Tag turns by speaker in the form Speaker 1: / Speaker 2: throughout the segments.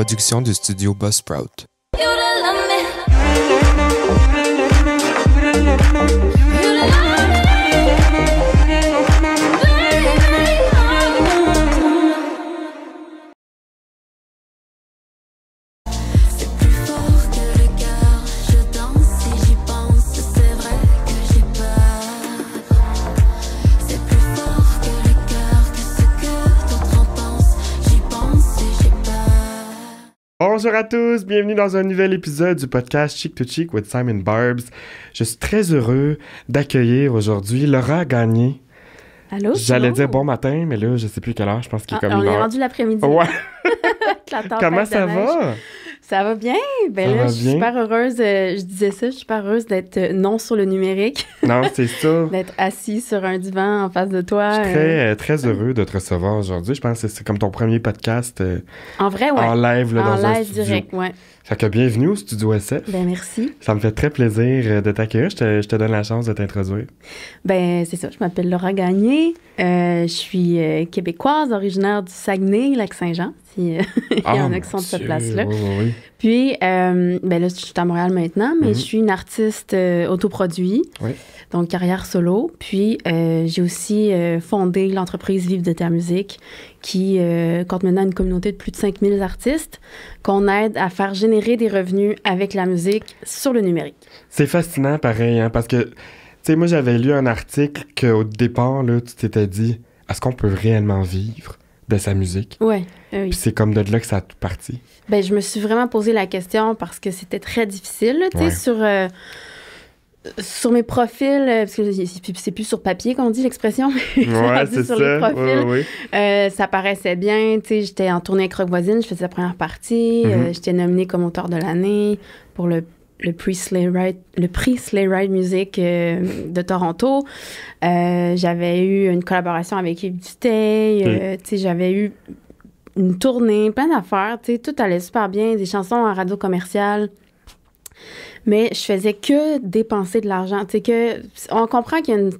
Speaker 1: production du studio Buzzsprout. à tous, bienvenue dans un nouvel épisode du podcast Cheek to Cheek with Simon Barbs. Je suis très heureux d'accueillir aujourd'hui Laura Gagné.
Speaker 2: Allô? J'allais dire
Speaker 1: bon matin, mais là, je sais plus quelle heure, je pense qu'il est ah, comme On est rendu l'après-midi. Ouais.
Speaker 2: Comment ça va? Ça va bien? Ben là, je suis super heureuse, euh, je disais ça, je suis super heureuse d'être euh, non sur le numérique.
Speaker 1: non, c'est ça.
Speaker 2: d'être assis sur un divan en face de toi. Je suis euh.
Speaker 1: très, heureux de te recevoir aujourd'hui. Je pense que c'est comme ton premier podcast
Speaker 2: en, vrai, ouais. en live là, en live direct, ouais.
Speaker 1: Fait que bienvenue au Studio SF. Ben, merci. Ça me fait très plaisir de t'accueillir. Je te, donne la chance de t'introduire.
Speaker 2: Ben c'est ça, je m'appelle Laura Gagné. je suis québécoise, originaire du Saguenay, Lac-Saint-Jean, si euh, il y a ah, un accent de cette place-là. Puis, euh, ben là, je suis à Montréal maintenant, mais mhm. je suis une artiste euh, autoproduite, donc carrière solo. Puis, j'ai aussi fondé l'entreprise Vive de ta musique, qui compte maintenant une communauté de plus de 5000 artistes qu'on aide à faire générer des revenus avec la musique sur le numérique.
Speaker 1: C'est fascinant, pareil, hein, parce que, tu sais, moi, j'avais lu un article qu'au départ, là, tu t'étais dit, est-ce qu'on peut réellement vivre de sa musique. Ouais, euh, oui. c'est comme de là que ça a tout parti.
Speaker 2: Ben, je me suis vraiment posé la question parce que c'était très difficile, tu sais, sur. Euh, sur mes profils, euh, parce que c'est plus sur papier qu'on dit l'expression, ouais, sur ça. les profils, ça paraissait bien. J'étais en tournée avec Voisine, je faisais la première partie, mm-hmm. j'étais nominée comme auteur de l'année pour le le prix Ride le Music euh, de Toronto. Euh, j'avais eu une collaboration avec Yves Duteil. Euh, j'avais eu une tournée, plein d'affaires. tout allait super bien. Des chansons en radio commerciale. Mais je faisais que dépenser de l'argent. que on comprend qu'il y a une,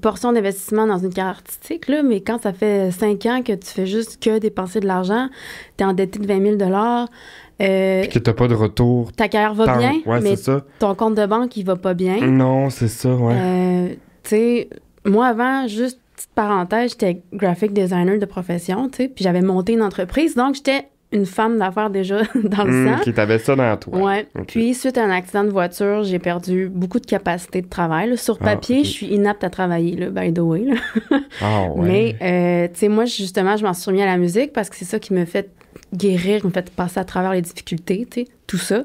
Speaker 2: portion d'investissement dans une carrière artistique, là, mais quand ça fait cinq ans que tu fais juste que dépenser de l'argent, tu es endetté de 20 000 euh, puis que
Speaker 1: t'as pas de retour.
Speaker 2: Ta carrière va bien, mais ça. ton compte de banque, il va pas bien.
Speaker 1: Non, c'est ça, ouais.
Speaker 2: Euh, tu sais, moi avant, juste petite parenthèse, j'étais graphic designer de profession, tu sais, puis j'avais monté une entreprise, donc j'étais une femme d'affaires déjà dans le sens. Hmm, sang. Qui
Speaker 1: t'avait ça dans toi. Ouais.
Speaker 2: Puis, suite à un accident de voiture, j'ai perdu beaucoup de capacité de travail. Sur ah, papier, je suis inapte à travailler, là, by the way. ah, ouais. Mais, euh, tu sais, moi, justement, je m'en suis remis à la musique parce que c'est ça qui me fait guérir, en fait passer à travers les difficultés, tu tout ça.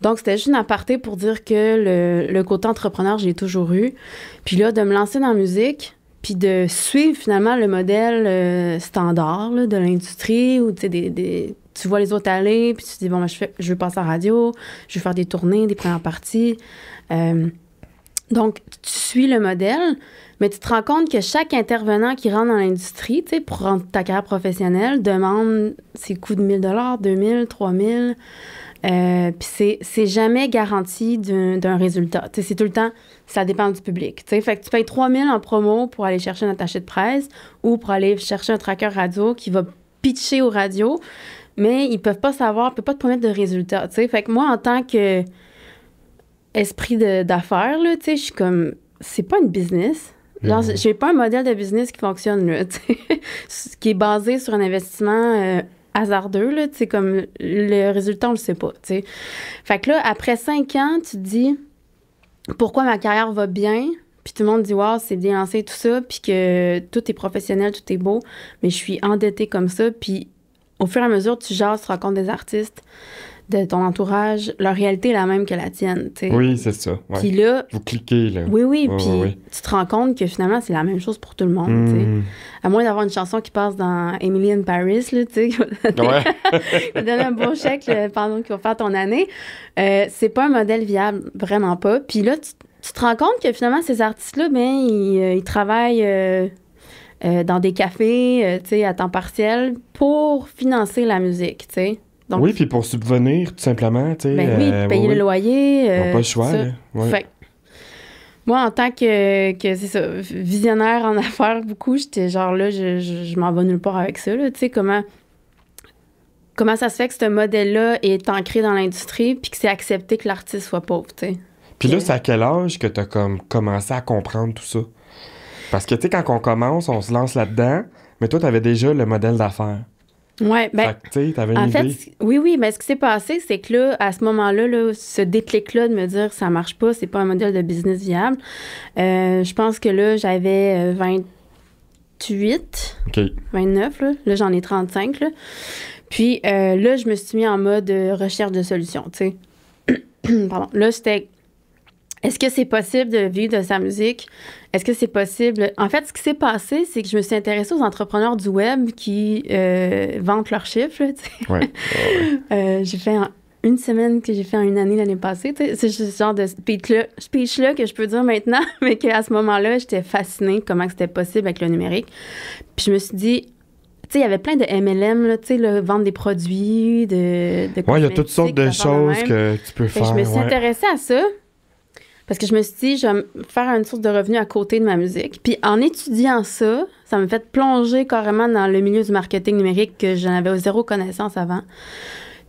Speaker 2: Donc, c'était juste une aparté pour dire que le, côté entrepreneur, j'ai toujours eu. Puis là, de me lancer dans la musique, puis de suivre finalement le modèle euh, standard de l'industrie où des, des, tu vois les autres aller, puis tu te dis, bon, ben, je, fais, veux passer à la radio, je veux faire des tournées, des premières parties. Euh, donc, tu suis le modèle, mais tu te rends compte que chaque intervenant qui rentre dans l'industrie, tu sais, pour rendre ta carrière professionnelle, demande ses coûts de 1000 dollars, 2000, 3000. Euh, Puis c'est jamais garanti d'un résultat. C'est tout le temps, ça dépend du public. Fait que tu payes 3000 en promo pour aller chercher un attaché de presse ou pour aller chercher un tracker radio qui va pitcher aux radios, mais ils peuvent pas savoir, ils peuvent pas te promettre de résultats. Fait que moi, en tant que esprit d'affaires, je suis comme, c'est pas une business, je euh. j'ai pas un modèle de business qui fonctionne, là, qui est basé sur un investissement euh, hasardeux, là, tu comme le résultat, on le sait pas, tu Fait que là, après cinq ans, tu te dis pourquoi ma carrière va bien, puis tout le monde dit Wow, c'est bien lancé, tout ça, puis que tout est professionnel, tout est beau, mais je suis endettée comme ça, puis au fur et à mesure, tu jases, tu rencontres des artistes, de ton entourage, leur réalité est la même que la tienne. Oui, c'est ça. Puis là. Vous
Speaker 1: cliquez, là. Oui, oui. puis
Speaker 2: tu te rends compte que finalement, c'est la même chose pour tout le monde. Hmm. À moins d'avoir une chanson qui passe dans Emily in Paris, là, tu sais, qui donner un bon chèque pendant qu'il va faire ton année. Euh, c'est pas un modèle viable, vraiment pas. Puis là, tu, te rends compte que finalement, ces artistes-là, ben, ils, euh, travaillent. Euh, dans des cafés, sais, à temps partiel, pour financer la musique, tu sais oui, puis
Speaker 1: pour subvenir, tout simplement. Tu ben oui, euh, payer le loyer. pas le euh, choix.
Speaker 2: moi, en tant que, que visionnaire en affaires, beaucoup, j'étais genre là, je, je, m'en vais nulle part avec ça. sais, comment, comment ça se fait que ce modèle-là est ancré dans l'industrie puis que c'est accepté que l'artiste soit pauvre,
Speaker 1: Puis là, c'est à quel âge que tu as comme commencé à comprendre tout ça? Parce que, tu sais, quand on commence, on se lance là-dedans, mais toi, tu avais déjà le modèle d'affaires.
Speaker 2: Ouais, ben, en fait, oui, oui, mais ce qui s'est passé, c'est que là, à ce moment-là, là, ce déclic-là de me dire ça marche pas, c'est pas un modèle de business viable, euh, je pense que là, j'avais 28, euh, 29, là, j'en ai 35. Là. Puis euh, là, je me suis mis en mode recherche de solution, tu sais. Pardon. Là, c'était est-ce que c'est possible de vivre de sa musique? Est-ce que c'est possible? En fait, ce qui s'est passé, c'est que je me suis intéressée aux entrepreneurs du web qui euh, vendent leurs chiffres. Euh, j'ai fait une semaine que j'ai fait en une année l'année passée. C'est ce genre de speech-là que je peux dire maintenant, mais qu'à ce moment-là, j'étais fascinée comment c'était possible avec le numérique. Puis je me suis dit, il y avait plein de MLM, vendre des produits, de. oui, il y a toutes sortes de choses que tu peux faire. je me suis intéressée à ça. Parce que je me suis dit, je vais faire une source de revenus à côté de ma musique. Puis en étudiant ça, ça m'a fait plonger carrément dans le milieu du marketing numérique que j'en avais zéro connaissance avant.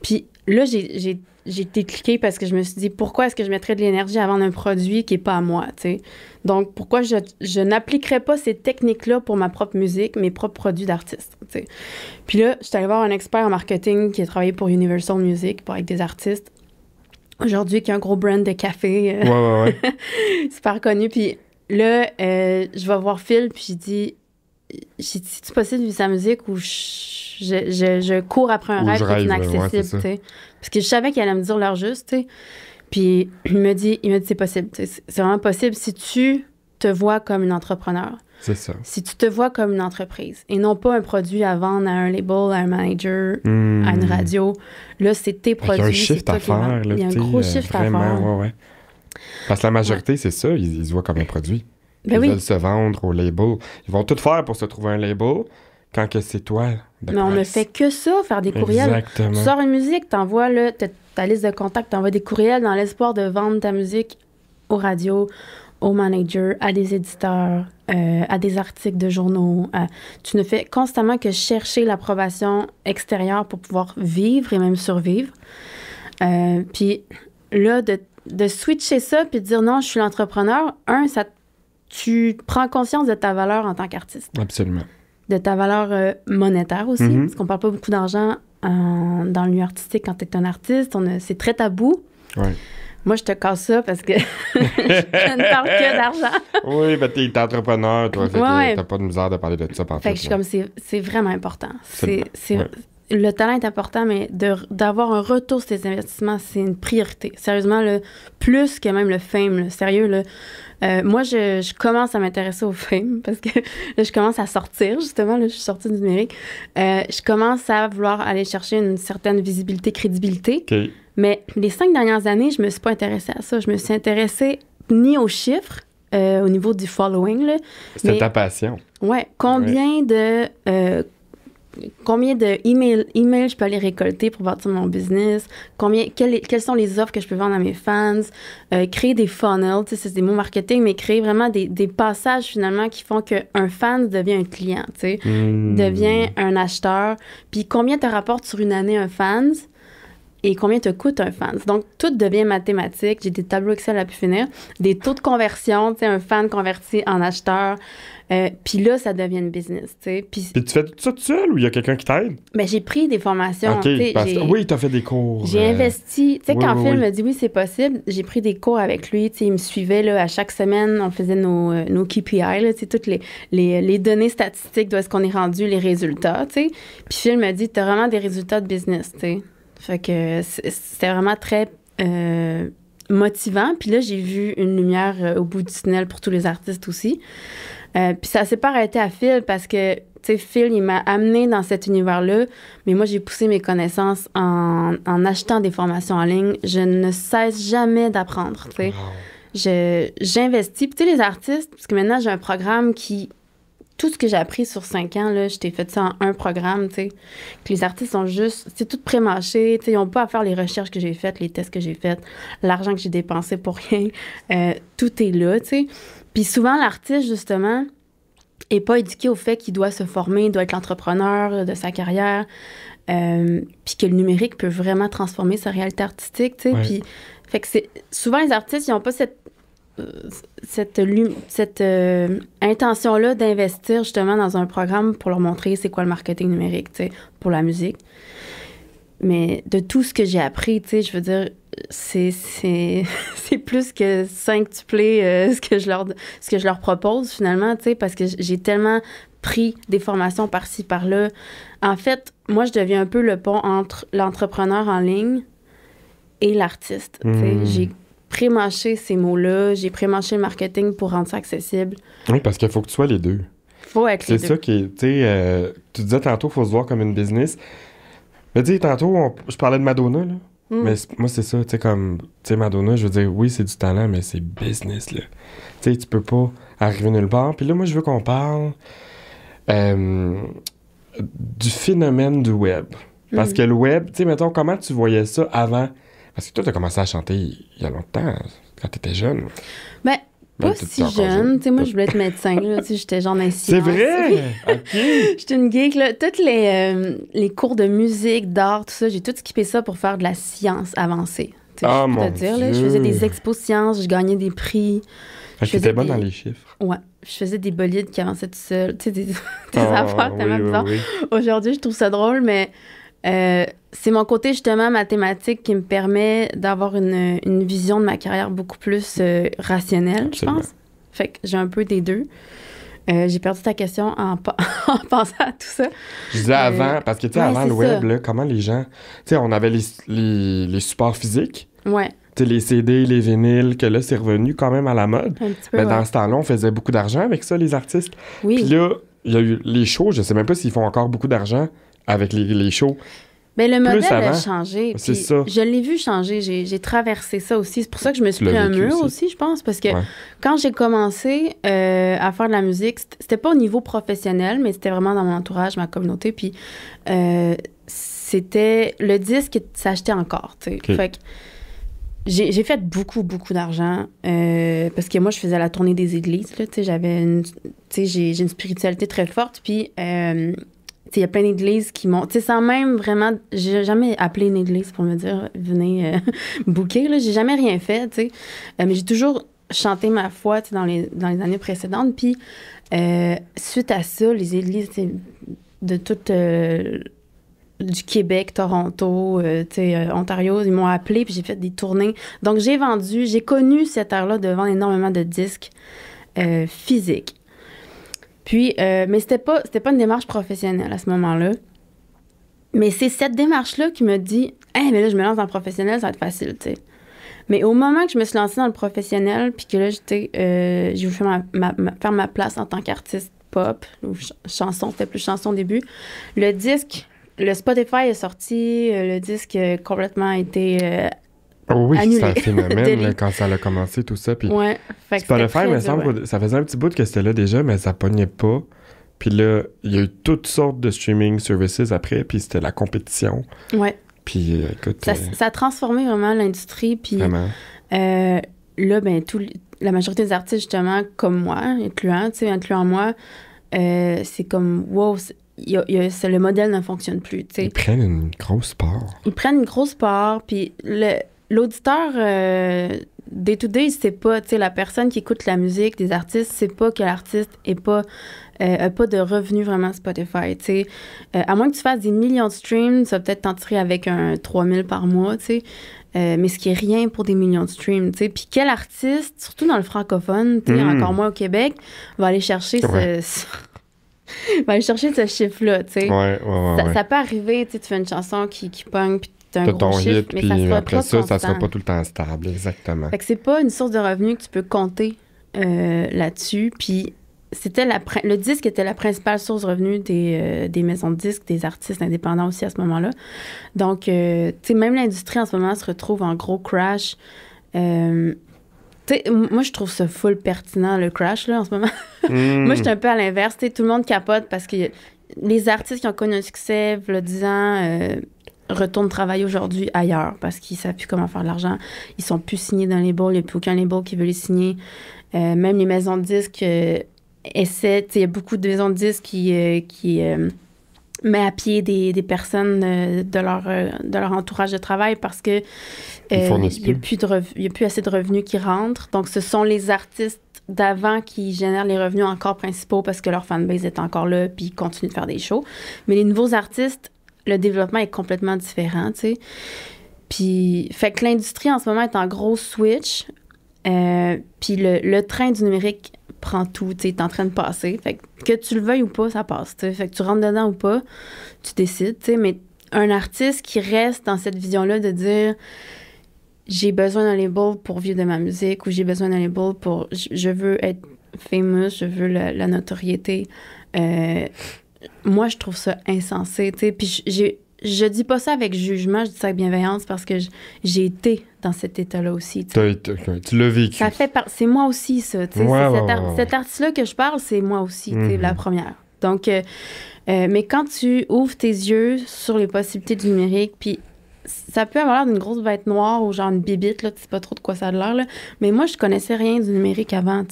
Speaker 2: Puis là, j'ai été cliquée parce que je me suis dit, pourquoi est-ce que je mettrais de l'énergie à vendre un produit qui n'est pas à moi, tu sais? Donc, pourquoi je, je n'appliquerais pas ces techniques-là pour ma propre musique, mes propres produits d'artiste, tu sais? Puis là, je suis allée voir un expert en marketing qui a travaillé pour Universal Music, pour, avec des artistes aujourd'hui qui est un gros brand de café. Euh, ouais, ouais, ouais. Super connu. Puis là, euh, je vais voir Phil, puis je dis c'est possible de sa musique ou je, cours après un rêve qui est inaccessible, Parce que je savais qu'il allait me dire l'heure juste, Puis il me dit, il me dit c'est possible, c'est vraiment possible si tu te vois comme une entrepreneur. C'est ça. Si tu te vois comme une entreprise et non pas un produit à vendre à un label, à un manager, à une hmm. radio, là, c'est tes produits. Il un euh, shift à faire. Il y un gros shift à faire.
Speaker 1: Parce que la majorité, c'est ça, ils, se voient comme un produit. Ben ils veulent se vendre au label. Ils vont tout faire pour se trouver un label quand que c'est toi. Mais on ne
Speaker 2: fait que ça, faire des courriels. Exactement. Tu sors une musique, t'envoies ta, ta liste de contacts, tu envoies des courriels dans l'espoir de vendre ta musique aux radios, aux managers, à des éditeurs, euh, à des articles de journaux. Euh, tu ne fais constamment que chercher l'approbation extérieure pour pouvoir vivre et même survivre. Euh, puis là, de, de, switcher ça puis de dire non, je suis l'entrepreneur, un, ça, tu prends conscience de ta valeur en tant qu'artiste. Absolument. De ta valeur monétaire aussi, mhm. parce qu'on parle pas beaucoup d'argent dans le milieu artistique quand tu es un artiste. C'est très tabou. Ouais. Moi, je te casse ça parce que je
Speaker 1: ne parle que d'argent. oui, ben es entrepreneur, toi. Ouais. T'as pas de misère de parler de ça. par fait, fait que je suis
Speaker 2: comme, c'est vraiment important. C'est le talent est important, mais d'avoir un retour sur tes investissements, c'est une priorité. Sérieusement, le plus que même le fame, le sérieux, euh, moi, je, commence à m'intéresser au fame parce que je commence à sortir, justement, je suis sortie du numérique. Euh, je commence à vouloir aller chercher une certaine visibilité, crédibilité. Mais les cinq dernières années, je me suis pas intéressée à ça. Je me suis intéressée ni aux chiffres, euh, au niveau du following. C'était ta passion. Ouais. Combien de combien de emails emails je peux aller récolter pour bâtir mon business, combien, quelles, sont les offres que je peux vendre à mes fans, euh, créer des funnels, c'est des mots marketing, mais créer vraiment des, des passages finalement qui font qu'un fan devient un client, mmh. devient un acheteur, puis combien te rapporte sur une année un fan et combien te coûte un fan. Donc, tout devient mathématique. J'ai des tableaux Excel à plus finir, des taux de conversion, tu un fan converti en acheteur, euh, puis là, ça devient une business, tu Puis
Speaker 1: tu fais tout ça tout seul ou il y a quelqu'un qui t'aide?
Speaker 2: Mais ben, j'ai pris des formations. Oui, tu as
Speaker 1: fait des cours. J'ai euh, investi.
Speaker 2: Tu sais, quand Phil m'a dit oui, c'est possible, j'ai pris des cours avec lui. Tu il me suivait là, à chaque semaine. On faisait nos, euh, nos KPI, là, toutes les, les, données statistiques d'où est-ce qu'on est rendu, les résultats, tu sais. Puis Phil m'a dit, tu as vraiment des résultats de business, tu Fait que c'était vraiment très. motivant. Puis là, j'ai vu une lumière au bout du tunnel pour tous les artistes aussi. Euh, puis ça s'est pas arrêté à Phil parce que, tu sais, Phil, il m'a amené dans cet univers-là, mais moi, j'ai poussé mes connaissances en, en, achetant des formations en ligne. Je ne cesse jamais d'apprendre, tu sais. Je, j'investis. Puis tu sais, les artistes, parce que maintenant, j'ai un programme qui tout ce que j'ai appris sur cinq ans, là, je t'ai fait ça en un programme, tu sais. les artistes sont juste, c'est tout prémâché, tu sais, ils n'ont pas à faire les recherches que j'ai faites, les tests que j'ai faites, l'argent que j'ai dépensé pour rien. Euh, tout est là, tu sais. Puis souvent, l'artiste, justement, n'est pas éduqué au fait qu'il doit se former, doit être l'entrepreneur de sa carrière, euh, puis que le numérique peut vraiment transformer sa réalité artistique, tu sais. Puis, fait que c'est, souvent, les artistes, ils n'ont pas cette euh, cette, cette euh, intention-là d'investir justement dans un programme pour leur montrer c'est quoi le marketing numérique, tu sais, pour la musique. Mais de tout ce que j'ai appris, tu sais, je veux dire, c'est plus que cinq tuplés euh, ce que je leur ce que je leur propose finalement tu sais parce que j'ai tellement pris des formations par-ci par-là en fait moi je deviens un peu le pont entre l'entrepreneur en ligne et l'artiste J'ai hmm. j'ai prémanché ces mots-là j'ai prémanché le marketing pour rendre ça accessible
Speaker 1: oui parce qu'il faut que tu sois les deux faut être c'est ça qui tu euh, tu disais tantôt faut se voir comme une business mais dis tantôt je parlais de Madonna là Mm. Mais moi, c'est ça, tu sais, comme, tu sais, Madonna, je veux dire, oui, c'est du talent, mais c'est business, là. Tu sais, tu peux pas arriver nulle part. Puis là, moi, je veux qu'on parle euh, du phénomène du web. Parce mm. que le web, tu sais, mettons, comment tu voyais ça avant? Parce que toi, t'as commencé à chanter il y a longtemps, quand tu étais jeune. Ben, pas si jeune.
Speaker 2: Tu sais, moi, je voulais être médecin. J'étais genre dans C'est vrai? OK. J'étais une geek. Là. Toutes les, euh, les cours de musique, d'art, tout ça, j'ai tout skippé ça pour faire de la science avancée.
Speaker 1: tu ah, je peux te dire, je faisais des
Speaker 2: expos sciences, je gagnais des prix.
Speaker 1: Tu étais bonne dans les chiffres.
Speaker 2: Ouais. Je faisais des bolides qui avançaient tout seul. Tu sais, des, des oh, affaires tellement oui, bizarres. Aujourd'hui, je trouve ça drôle, mais euh, c'est mon côté justement mathématique qui me permet d'avoir une, vision de ma carrière beaucoup plus euh, rationnelle, je pense. Fait que j'ai un peu des deux. Euh, j'ai perdu ta question en, en, pensant à tout ça.
Speaker 1: Je disais avant, parce que tu sais, avant le web, comment les gens. Tu sais, on avait les, supports physiques. Ouais. sais, les CD, les vinyles, que là, c'est revenu quand même à la mode. Mais dans ce temps-là, on faisait beaucoup d'argent avec ça, les artistes. Oui. Puis là, il y a eu les shows, je sais même pas s'ils font encore beaucoup d'argent avec les, les shows. Ben, le modèle a changé. C'est ça. Je l'ai
Speaker 2: vu changer. J'ai traversé ça aussi. C'est pour ça que je me suis pris un mur aussi. je pense, parce que quand j'ai commencé euh, à faire de la musique, c'était pas au niveau professionnel, mais c'était vraiment dans mon entourage, ma communauté. Puis euh, c'était le disque s'achetait encore. Fait que j'ai fait beaucoup, beaucoup d'argent euh, parce que moi, je faisais la tournée des églises. J'avais une, j'ai une spiritualité très forte. Puis il y a plein d'églises qui m'ont. Tu sais, sans même vraiment. J'ai jamais appelé une église pour me dire, venez euh, bouquer, là. J'ai jamais rien fait, tu sais. Euh, mais j'ai toujours chanté ma foi, tu dans les, dans les années précédentes. Puis, euh, suite à ça, les églises, de toute du Québec, Toronto, tu Ontario, ils m'ont appelé puis j'ai fait des tournées. Donc j'ai vendu, j'ai connu cette heure là devant énormément de disques physiques. Puis, euh, mais c'était pas, c'était pas une démarche professionnelle à ce moment-là. Mais c'est cette démarche-là qui me dit, eh mais là, je me lance dans le professionnel, ça va être facile, tu sais. Mais au moment que je me suis lancée dans le professionnel, puis que là, j'étais, euh, j'ai voulu faire ma, place en tant qu'artiste pop, ou chanson, c'était plus chanson au début, le disque, le Spotify est sorti, euh, le disque complètement a été euh,
Speaker 1: Oh oui, c'est un phénomène quand ça a commencé, tout ça. Puis ouais, fait que ça faisait un petit bout que c'était là déjà, mais ça pognait pas. Puis là, il y a eu toutes sortes de streaming services après, puis c'était la compétition. Ouais. Puis euh, écoute. Euh, ça,
Speaker 2: a transformé vraiment l'industrie. Puis vraiment. Euh, là, ben, tout, la majorité des artistes, justement, comme moi, incluant, incluant moi, c'est comme wow, le modèle ne fonctionne plus. Ils prennent
Speaker 1: une grosse part.
Speaker 2: Ils prennent une grosse part, puis l'auditeur des euh, day to day, c'est pas, tu sais, la personne qui écoute la musique des artistes, c'est pas que l'artiste est pas euh, a pas de revenus vraiment Spotify, tu sais. Euh, à moins que tu fasses des millions de streams, ça va peut-être t'en tirer avec un 3000 par mois, tu sais. mais ce qui est rien pour des millions de streams, tu sais. Puis quel artiste, surtout dans le francophone, tu sais, mm. encore moins au Québec, va aller chercher ce... va aller chercher ce chiffre-là, tu sais. ça, peut arriver, tu fais une chanson qui, qui pogne, un ton hit, mais ça après ça, ça sera pas tout
Speaker 1: le temps stable, exactement. Fait
Speaker 2: que c'est pas une source de revenus que tu peux compter euh, là-dessus, puis c'était le disque était la principale source de revenus euh, des, maisons de disques, des artistes indépendants aussi à ce moment-là. Donc, euh, tu sais, même l'industrie en ce moment se retrouve en gros crash. moi, je trouve ça full pertinent, le crash, là, en ce moment.
Speaker 1: Hmm. moi, je suis un
Speaker 2: peu à l'inverse. Tout le monde capote parce que les artistes qui ont connu un succès, le disant, retournent travailler aujourd'hui ailleurs parce qu'ils savent plus comment faire de l'argent. Ils sont plus signés dans les bowls. Il n'y a plus aucun label qui veut les signer. Euh, même les maisons de disques euh, essaient. Il y a beaucoup de maisons de disques qui, euh, mettent qui met à pied des, des personnes de, leur, de leur entourage de travail parce que il n'y a, plus de plus assez de revenus qui rentrent. Donc, ce sont les artistes d'avant qui génèrent les revenus encore principaux parce que leur fanbase est encore là puis ils continuent de faire des shows. Mais les nouveaux artistes le développement est complètement différent, tu sais. Puis, fait que l'industrie en ce moment est en gros switch. Euh, puis le, train du numérique prend tout, tu es en train de passer. Fait que, tu le veuilles ou pas, ça passe. Fait que tu rentres dedans ou pas, tu décides. Mais un artiste qui reste dans cette vision-là de dire j'ai besoin d'un label pour vivre de ma musique ou j'ai besoin d'un label pour. Je, veux être famous, je veux la, notoriété. Euh, moi, je trouve ça insensé. sais Puis je dis pas ça avec jugement, je dis ça avec bienveillance parce que j'ai été dans cet état-là aussi.
Speaker 1: tu l'as vécu.
Speaker 2: Ça fait C'est moi aussi, ça. cet, ar artiste-là que je parle, c'est moi aussi, tu la mhm. première. Donc, euh, euh, mais quand tu ouvres tes yeux sur les possibilités du numérique, puis ça peut avoir l'air d'une grosse bête noire ou genre une bibite, là, tu sais pas trop de quoi ça a l'air, Mais moi, je connaissais rien du numérique avant,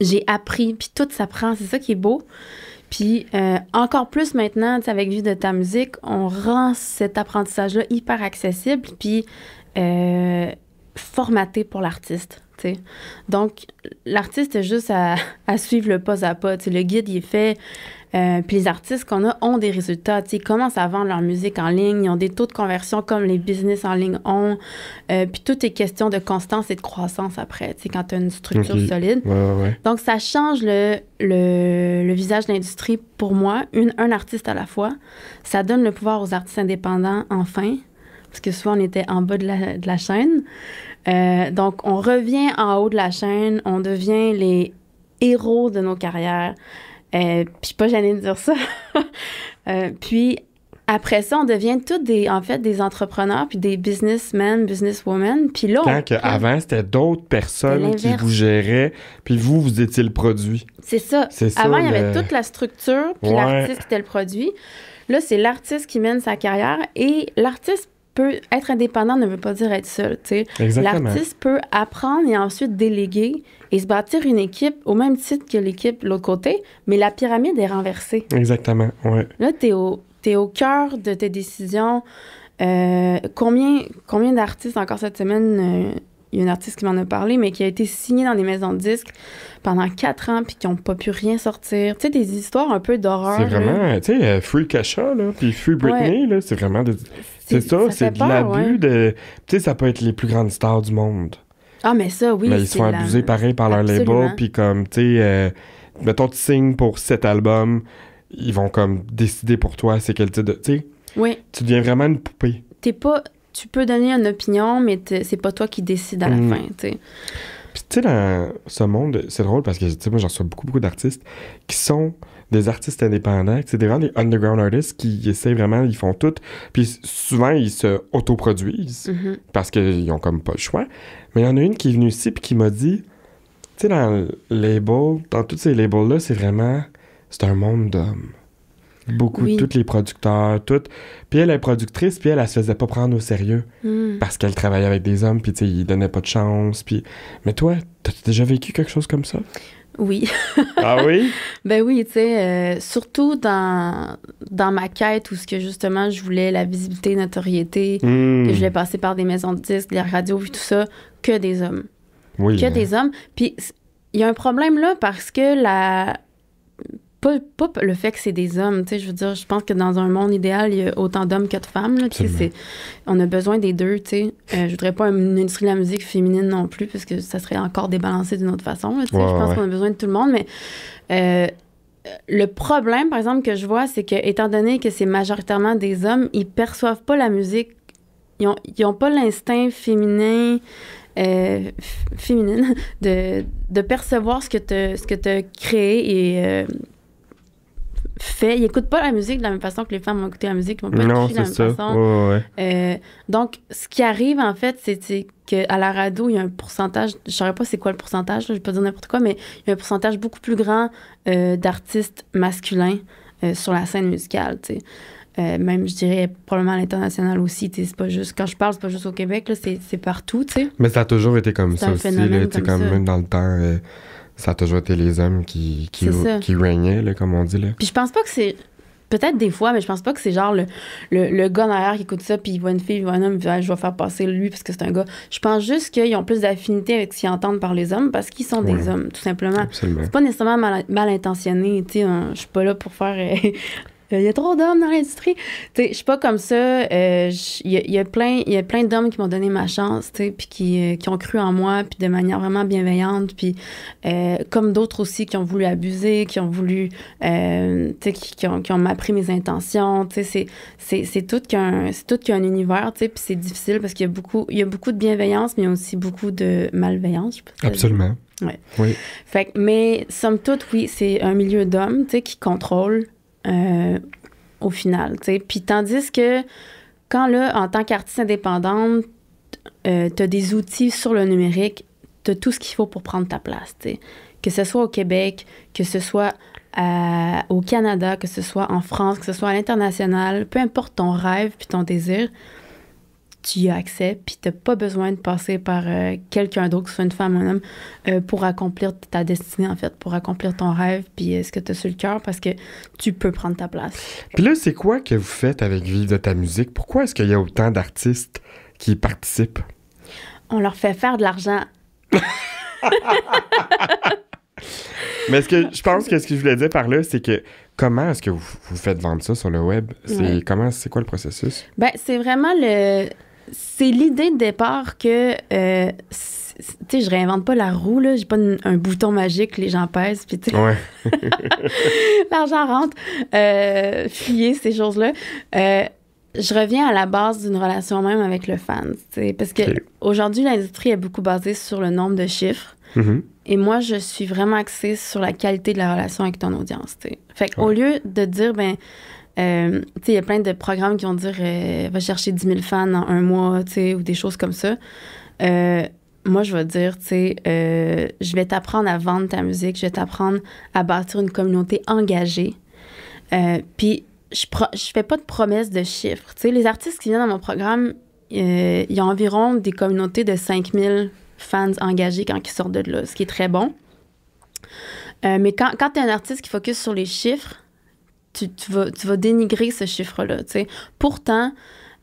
Speaker 2: J'ai appris, puis tout s'apprend, c'est ça qui est beau. Puis euh, encore plus maintenant, avec Vue de ta musique, on rend cet apprentissage-là hyper accessible puis euh, formaté pour l'artiste. Donc, l'artiste est juste à, suivre le pas à pas. le guide, il est fait euh, puis les artistes qu'on a ont des résultats. Ils commencent à vendre leur musique en ligne, ils ont des taux de conversion comme les business en ligne ont. Euh, puis tout est question de constance et de croissance après, quand tu as une structure mhm. solide. Donc ça change le, visage de l'industrie pour moi, un artiste à la fois. Ça donne le pouvoir aux artistes indépendants enfin, parce que souvent on était en bas de la, de la chaîne. Euh, donc on revient en haut de la chaîne, on devient les héros de nos carrières. Euh, puis pas gênée de dire ça. Euh, puis après ça, on devient tous des, en fait, des entrepreneurs, puis des businessmen, businesswomen. Puis là, Tant
Speaker 1: avant, c'était d'autres personnes qui vous géraient, puis vous, vous étiez le produit. C'est ça. Avant, il y avait toute
Speaker 2: la structure, puis l'artiste qui était le produit. Là, c'est l'artiste qui mène sa carrière et l'artiste peut être indépendant ne veut pas dire être seul. L'artiste peut apprendre et ensuite déléguer et se bâtir une équipe au même titre que l'équipe de l'autre côté, mais la pyramide est renversée.
Speaker 1: Exactement, ouais.
Speaker 2: Là, tu es au, cœur de tes décisions. Euh, combien combien d'artistes, encore cette semaine, euh, il y a une artiste qui m'en a parlé, mais qui a été signé dans des maisons de disques pendant quatre ans puis qui n'ont pas pu rien sortir. Tu sais, des histoires un peu d'horreur. C'est vraiment,
Speaker 1: tu sais, euh, Free Kasha, là, puis Free Britney, là, c'est vraiment... De... C'est ça, c'est de l'abus de... Tu sais, ça peut être les plus grandes stars du monde. Ah, mais ça, oui. Mais ils sont abusés pareil par leur label. Puis comme, tu sais, euh, mettons, tu signes pour cet album, ils vont comme décider pour toi c'est quel type de. Tu sais, oui. tu deviens vraiment une poupée.
Speaker 2: T'es pas. Tu peux donner une opinion, mais c'est pas toi qui décides à la mm. fin, tu sais.
Speaker 1: Puis tu sais, dans ce monde, c'est drôle parce que, tu sais, moi, j'en reçois beaucoup, beaucoup d'artistes qui sont des artistes indépendants, c'est vraiment des underground artists qui essaient vraiment, ils font tout. Puis souvent, ils se autoproduisent mm-hmm. parce qu'ils ont comme pas le choix. Mais il y en a une qui est venue ici puis qui m'a dit, tu sais, dans le label, dans tous ces labels-là, c'est vraiment, c'est un monde d'hommes. Beaucoup, toutes tous les producteurs, toutes. Puis elle est productrice, puis elle, elle se faisait pas prendre au sérieux mm. parce qu'elle travaillait avec des hommes, puis tu sais, ils donnaient pas de chance. Puis... Mais toi, t'as déjà vécu quelque chose comme ça?
Speaker 2: Oui. ah oui? Ben oui, tu sais, euh, surtout dans, dans ma quête où ce que justement je voulais la visibilité, notoriété, hmm. je voulais passer par des maisons de disques, les radios tout ça, que des hommes. Oui. Que hein. des hommes. Puis il y a un problème là parce que la, pas, le fait que c'est des hommes. Je veux dire, je pense que dans un monde idéal, il y a autant d'hommes que de femmes. Là, on a besoin des deux. Je euh, je voudrais pas une industrie de la musique féminine non plus, parce que ça serait encore débalancé d'une autre façon. je pense qu'on a besoin de tout le monde, mais. Euh, le problème, par exemple, que je vois, c'est que, étant donné que c'est majoritairement des hommes, ils perçoivent pas la musique. Ils ont, ils pas l'instinct féminin. Euh, féminine de, percevoir ce que tu as créé et fait. Ils n'écoutent pas la musique de la même façon que les femmes vont écouter la musique, ils vont pas non, de la même façon. Euh, donc, ce qui arrive, en fait, c'est qu'à la radio, il y a un pourcentage, je ne saurais pas c'est quoi le pourcentage, je ne vais pas dire n'importe quoi, mais il y a un pourcentage beaucoup plus grand euh, d'artistes masculins euh, sur la scène musicale, même, je dirais, probablement à l'international aussi. pas juste, quand je parle, c'est pas juste au Québec, c'est partout,
Speaker 1: Mais ça a toujours été comme ça aussi, même dans le temps ça a toujours été les hommes qui, qui, régnaient, comme on dit. Là. Puis
Speaker 2: je pense pas que c'est. Peut-être des fois, mais je pense pas que c'est genre le, le, le gars derrière qui écoute ça, puis il voit une fille, il voit un homme, ah, je vais faire passer lui parce que c'est un gars. Je pense juste qu'ils ont plus d'affinité avec ce qu'ils entendent par les hommes parce qu'ils sont des hommes, tout simplement. C'est pas nécessairement mal, mal intentionné. Hein. Je suis pas là pour faire. Euh, il y a trop d'hommes dans l'industrie. Je suis pas comme ça. Euh, il y, a plein, y a plein d'hommes qui m'ont donné ma chance, puis qui, euh, qui, ont cru en moi, puis de manière vraiment bienveillante, puis euh, comme d'autres aussi qui ont voulu abuser, qui ont voulu, euh, qui, ont, qui ont appris mes intentions. C'est tout qu'un un univers, puis c'est difficile parce qu'il y, a beaucoup, il y a beaucoup de bienveillance, mais aussi beaucoup de malveillance. Absolument. Ouais. Oui. Fait, mais somme toute, oui, c'est un milieu d'hommes qui contrôle euh, au final. Puis tandis que quand en tant qu'artiste indépendante, euh, t'as des outils sur le numérique, tu tout ce qu'il faut pour prendre ta place. Que ce soit au Québec, que ce soit euh, au Canada, que ce soit en France, que ce soit à l'international, peu importe ton rêve puis ton désir, tu y as accès, puis tu n'as pas besoin de passer par euh, quelqu'un d'autre, que ce soit une femme ou un homme, euh, pour accomplir ta destinée, en fait, pour accomplir ton rêve, puis est euh, ce que tu as sur le cœur, parce que tu peux prendre ta place.
Speaker 1: Puis là, c'est quoi que vous faites avec Vive de ta musique? Pourquoi est-ce qu'il y a autant d'artistes qui participent?
Speaker 2: On leur fait faire de l'argent.
Speaker 1: Mais ce que je pense que ce que je voulais dire par là, c'est que comment est-ce que vous, faites vendre ça sur le web? C'est comment c'est quoi le processus?
Speaker 2: Ben, c'est vraiment le c'est l'idée de départ que, euh, tu sais, je réinvente pas la roue, là. J'ai pas un bouton magique, les gens pèsent, puis tu ouais. l'argent rentre, euh, ces choses-là. Euh, je reviens à la base d'une relation même avec le fan, parce que aujourd'hui, l'industrie est beaucoup basée sur le nombre de chiffres. Mm-hmm. Et moi, je suis vraiment axée sur la qualité de la relation avec ton audience. sais. Fait qu'au lieu de dire, ben, euh, il y a plein de programmes qui vont dire euh, va chercher 10 000 fans en un mois, ou des choses comme ça. Euh, moi, je vais dire, je vais t'apprendre à vendre ta musique, je vais t'apprendre à bâtir une communauté engagée. Puis, je, je fais pas de promesses de chiffres. les artistes qui viennent dans mon programme, il y a environ des communautés de 5000 fans engagés quand ils sortent de là, ce qui est très bon. mais quand, quand tu es un artiste qui focus sur les chiffres, tu, vas, dénigrer ce chiffre-là. Pourtant,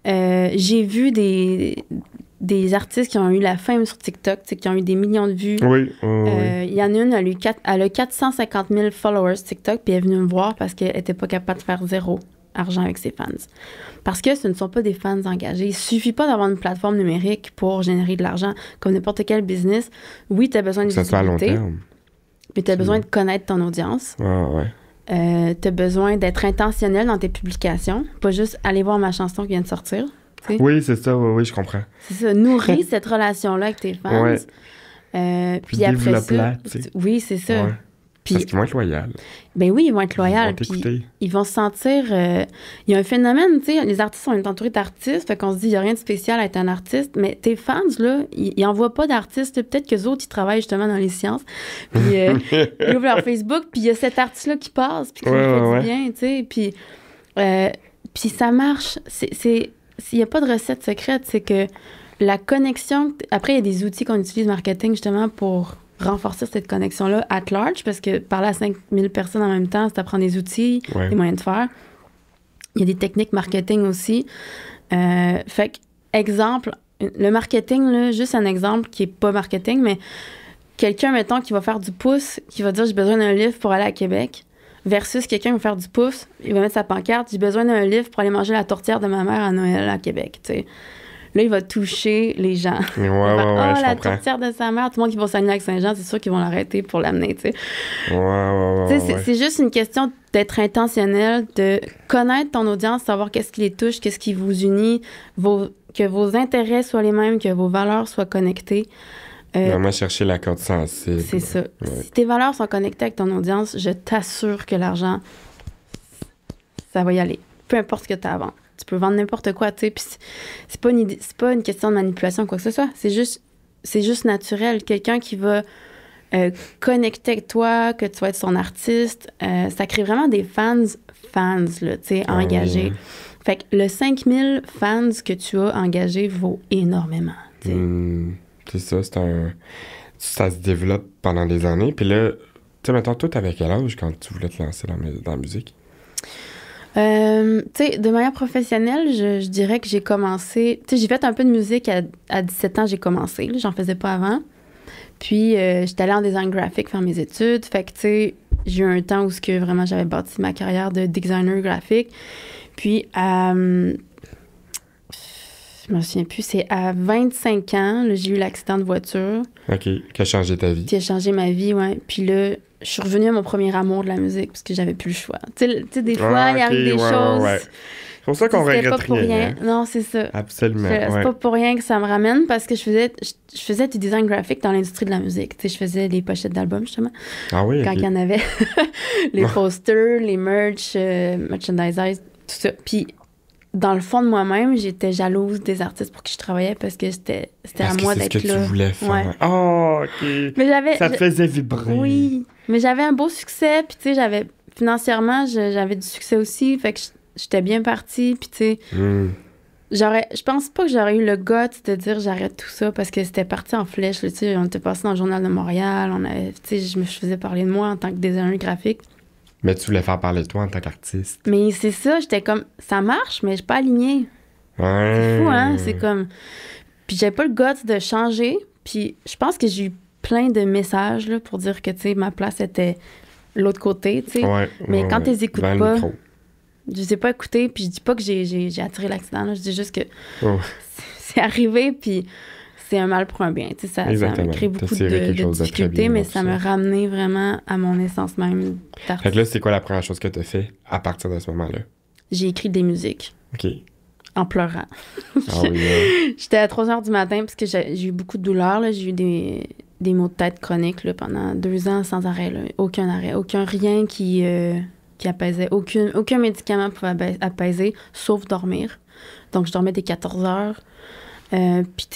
Speaker 2: euh, j'ai vu des, des artistes qui ont eu la fame sur TikTok, qui ont eu des millions de vues. Euh, oui, Il y en a une, elle a, eu elle 450 000 followers TikTok, puis elle est venue me voir parce qu'elle n'était pas capable de faire zéro argent avec ses fans. Parce que ce ne sont pas des fans engagés. Il suffit pas d'avoir une plateforme numérique pour générer de l'argent, comme n'importe quel business. Oui, tu as besoin de visibilité. Ça se à long terme. Mais tu as besoin de connaître ton audience. Ah ouais. Euh, t'as tu as besoin d'être intentionnel dans tes publications, pas juste aller voir ma chanson qui vient de sortir. Oui,
Speaker 1: c'est ça, oui, je comprends.
Speaker 2: C'est ça, Nourrir cette relation-là avec tes fans. Euh, puis, après ça, oui, c'est ça.
Speaker 1: Puis, Parce qu'ils vont être loyaux.
Speaker 2: Ben oui, ils vont être loyaux. Ils vont, ils vont sentir. Euh, il y a un phénomène, tu sais, les artistes sont entourés d'artistes, fait qu'on se dit, il n'y a rien de spécial à être un artiste, mais tes fans, là, ils n'en voient pas d'artistes. Peut-être que autres, ils travaillent justement dans les sciences.
Speaker 1: Puis euh, ils ouvrent leur
Speaker 2: Facebook, puis il y a cet artiste-là qui passe, puis qui ouais, fait bien, tu sais. Puis, euh, puis ça marche. Il n'y a pas de recette secrète, c'est que la connexion. Après, il y a des outils qu'on utilise marketing justement pour renforcer cette connexion-là at large, parce que parler à 5000 personnes en même temps, ça prend des outils, des moyens de faire. Il y a des techniques marketing aussi. Euh, fait que, exemple, le marketing, là, juste un exemple qui n'est pas marketing, mais quelqu'un, mettons, qui va faire du pouce, qui va dire j'ai besoin d'un livre pour aller à Québec, versus quelqu'un qui va faire du pouce, il va mettre sa pancarte, j'ai besoin d'un livre pour aller manger la tourtière de ma mère à Noël à Québec. sais Là, il va toucher les gens.
Speaker 1: Ouais, oh, la tourtière
Speaker 2: de sa mère, tout le monde qui va s'amener avec saint jean c'est sûr qu'ils vont l'arrêter pour l'amener, tu
Speaker 1: sais. c'est juste
Speaker 2: une question d'être intentionnel, de connaître ton audience, savoir qu'est-ce qui les touche, qu'est-ce qui vous unit, que vos intérêts soient les mêmes, que vos valeurs soient connectées. Vraiment
Speaker 1: euh, chercher la corde sensible. C'est ça. Si
Speaker 2: tes valeurs sont connectées avec ton audience, je t'assure que l'argent, ça va y aller. Peu importe ce que tu as à tu peux vendre n'importe quoi, tu sais. Puis c'est pas, une, pas une question de manipulation, quoi que ce soit. C'est juste, juste naturel. Quelqu'un qui va euh, connecter avec toi, que tu sois être son artiste, euh, ça crée vraiment des fans, fans, là, tu sais, engagés. Fait que le 5000 fans que tu as engagé vaut énormément,
Speaker 1: hmm, C'est ça, c'est un. Ça se développe pendant des années. Puis là, tu sais, mettons, toi, t'avais quel âge quand tu voulais te lancer dans la musique?
Speaker 2: Euh, tu sais, de manière professionnelle, je, dirais que j'ai commencé. Tu sais, j'ai fait un peu de musique à, 17 ans, j'ai commencé. J'en faisais pas avant. Puis, euh, j'étais allée en design graphique faire mes études. Fait que, tu sais, j'ai eu un temps où que vraiment j'avais bâti ma carrière de designer graphique. Puis, euh, je me souviens plus, c'est à 25 ans, j'ai eu l'accident de voiture.
Speaker 1: OK, qui a changé ta vie. Qui
Speaker 2: a changé ma vie, ouais. Puis là, je suis revenue à mon premier amour de la musique parce que j'avais plus le choix. Tu sais, des fois, il ah, y il des choses.
Speaker 1: C'est pour ça qu'on regrette rien. Hein.
Speaker 2: Non, c'est ça.
Speaker 1: Absolument. C'est pas
Speaker 2: pour rien que ça me ramène parce que je faisais, je, faisais du design graphique dans l'industrie de la musique. Tu sais, je faisais des pochettes d'albums, justement.
Speaker 1: Ah oui. Quand il y en avait. les
Speaker 2: posters, les merch, euh, merchandise tout ça. Puis dans le fond de moi-même, j'étais jalouse des artistes pour qui je travaillais parce que c'était à moi d'être là. ce que tu voulais faire.
Speaker 1: Ah, OK. Mais j'avais ça faisait vibrer. Oui,
Speaker 2: mais j'avais un beau succès, puis tu sais, j'avais financièrement, j'avais du succès aussi, fait que j'étais bien partie, puis tu sais, hmm. j'aurais je pense pas que j'aurais eu le goût de dire j'arrête tout ça parce que c'était parti en flèche, tu sais, on était passé dans le journal de Montréal, on avait tu sais, je me faisais parler de moi en tant que designer graphique.
Speaker 1: Mais tu voulais faire parler de toi en tant qu'artiste.
Speaker 2: Mais c'est ça, j'étais comme, ça marche, mais je suis pas alignée.
Speaker 1: Ouais. C'est fou, hein? C'est comme.
Speaker 2: Puis j'avais pas le goût de changer. Puis je pense que j'ai eu plein de messages là, pour dire que, tu sais, ma place était l'autre côté, tu sais. mais quand tu les écoutes pas. Je les ai pas écoutés, puis je dis pas que j'ai attiré l'accident, je dis juste que c'est arrivé, puis c'est un mal pour un bien. ça, ça beaucoup de, difficultés, mais ça, me ramenait vraiment à mon essence même Fait
Speaker 1: là, c'est quoi la première chose que tu as fait à partir de ce moment-là?
Speaker 2: J'ai écrit des musiques. OK. En pleurant. Ah
Speaker 1: hein.
Speaker 2: J'étais à 3 heures du matin parce que j'ai eu beaucoup de douleurs. J'ai eu des, des, maux de tête chroniques là, pendant deux ans sans arrêt. Aucun arrêt, aucun rien qui, euh, qui apaisait. aucun médicament pouvait apaiser, sauf dormir. Donc, je dormais des 14 heures. Euh, puis,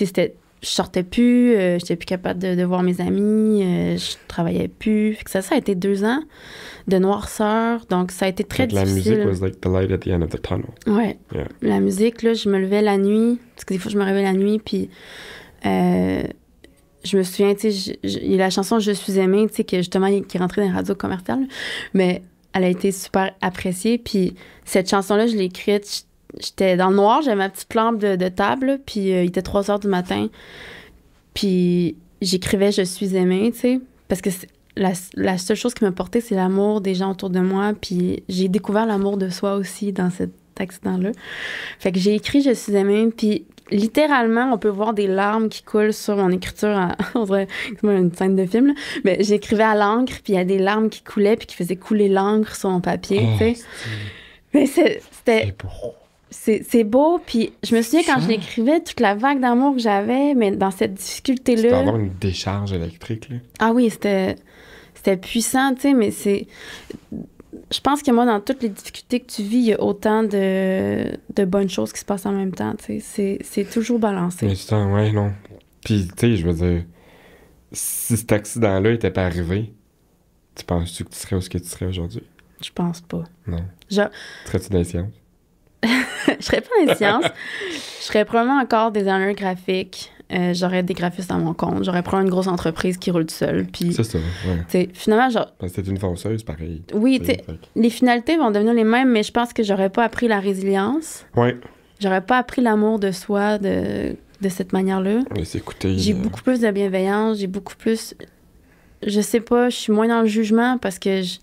Speaker 2: je sortais plus, euh, j'étais plus capable de, voir mes amis, euh, je travaillais plus. que ça, ça a été deux ans de noirceur, donc ça a été très difficile. La musique La musique, là, je me levais la nuit, parce que des fois, je me réveillais la nuit, puis euh, je me souviens, tu sais, il la chanson Je suis aimée, tu sais, que justement, qui rentrait dans les radios commerciales, mais elle a été super appréciée, puis cette chanson-là, je l'ai écrite, j'étais dans le noir, j'avais ma petite lampe de, table, puis euh, il était 3 heures du matin. Puis j'écrivais Je suis aimée, tu sais, parce que la, seule chose qui m'a portait c'est l'amour des gens autour de moi. Puis j'ai découvert l'amour de soi aussi dans cet accident-là. Fait que j'ai écrit Je suis aimée, puis littéralement, on peut voir des larmes qui coulent sur mon écriture. on dirait une scène de film, mais j'écrivais à l'encre, puis il y a des larmes qui coulaient, puis qui faisaient couler l'encre sur mon papier, oh, tu sais. Mais c'était c'est beau. Puis je me souviens quand je l'écrivais, toute la vague d'amour que j'avais, mais dans cette difficulté-là. C'était avoir
Speaker 1: une décharge électrique. Là.
Speaker 2: Ah oui, c'était puissant, tu sais, mais c'est. Je pense que moi, dans toutes les difficultés que tu vis, il y a autant de, bonnes choses qui se passent en même temps, tu sais. C'est toujours balancé.
Speaker 1: Mais ouais, non. Puis, tu sais, je veux dire, si cet accident-là n'était pas arrivé, tu penses-tu que tu serais où ce que tu serais aujourd'hui?
Speaker 2: Je pense pas.
Speaker 1: Non. Je... Serais-tu dans les sciences?
Speaker 2: je serais pas en science. je serais probablement encore designer graphique. Euh, j'aurais des graphistes à mon compte. J'aurais probablement une grosse entreprise qui roule seule. Puis, c'est ça, ouais. Finalement, genre.
Speaker 1: Parce ben, une forceuse pareil. Oui,
Speaker 2: les finalités vont devenir les mêmes, mais je pense que j'aurais pas appris la résilience. Ouais. J'aurais pas appris l'amour de soi de, de cette manière-là. J'ai euh, beaucoup plus de bienveillance, j'ai beaucoup plus. Je sais pas, je suis moins dans le jugement parce que je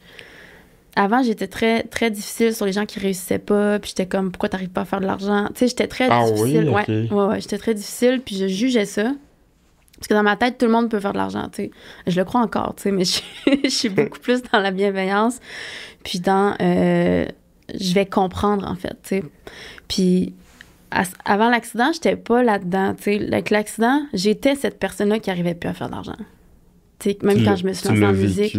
Speaker 2: avant, j'étais très, très difficile sur les gens qui réussissaient pas, puis j'étais comme, pourquoi t'arrives pas à faire de l'argent? Tu sais, j'étais très ah difficile. Oui, ouais, j'étais très difficile, puis je jugeais ça. Parce que dans ma tête, tout le monde peut faire de l'argent, tu Je le crois encore, tu sais, mais je, suis beaucoup plus dans la bienveillance, puis dans, euh, je vais comprendre, en fait, tu sais. Puis, avant l'accident, j'étais pas là-dedans, Avec l'accident, j'étais cette personne-là qui arrivait plus à faire de l'argent même quand je me suis lancée en musique.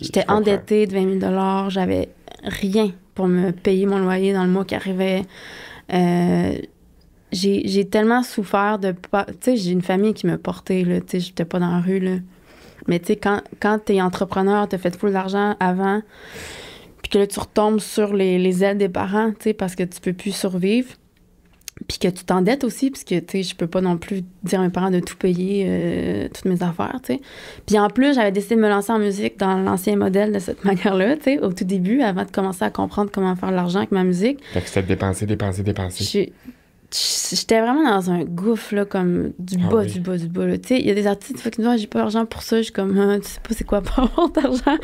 Speaker 1: J'étais endettée
Speaker 2: de 20 000 j'avais rien pour me payer mon loyer dans le mois qui arrivait. Euh, j'ai tellement souffert de pas. Tu sais, j'ai une famille qui me portait, là. Tu sais, j'étais pas dans la rue, là. Mais tu sais, quand, quand t'es entrepreneur, t'as fait full d'argent avant, puis que là, tu retombes sur les, les aides des parents, tu sais, parce que tu peux plus survivre puis que tu t'endettes aussi, puisque que, tu sais, je peux pas non plus dire à mes parents de tout payer, euh, toutes mes affaires, tu sais. Puis en plus, j'avais décidé de me lancer en musique dans l'ancien modèle de cette manière-là, tu sais, au tout début, avant de commencer à comprendre comment faire de l'argent avec ma musique.
Speaker 1: Fait que c'était dépenser, dépenser, dépenser
Speaker 2: j'étais vraiment dans un gouffre, là, comme du ah bas, du bas, du bas. Tu sais, il y a des artistes qui me disent J'ai pas d'argent pour ça. Je suis comme hein, Tu sais pas c'est quoi pas avoir d'argent.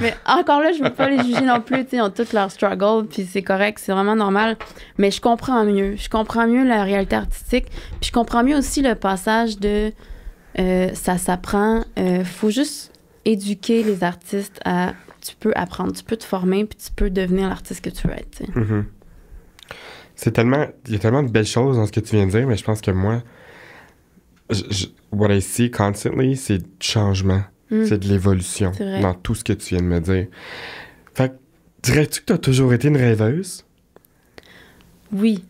Speaker 2: Mais encore là, je veux pas les juger non plus. Tu sais, ils ont tous leur struggle, puis c'est correct, c'est vraiment normal. Mais je comprends mieux. Je comprends mieux la réalité artistique. Puis je comprends mieux aussi le passage de euh, ça s'apprend. Euh, faut juste éduquer les artistes à tu peux apprendre, tu peux te former, puis tu peux devenir l'artiste que tu veux être.
Speaker 1: Mm-hmm c'est tellement. Il y a tellement de belles choses dans ce que tu viens de dire, mais je pense que moi, je, je, what I see constantly, c'est du changement. Mm. C'est de l'évolution dans tout ce que tu viens de me dire. Fait dirais-tu que tu as toujours été une rêveuse?
Speaker 2: Oui.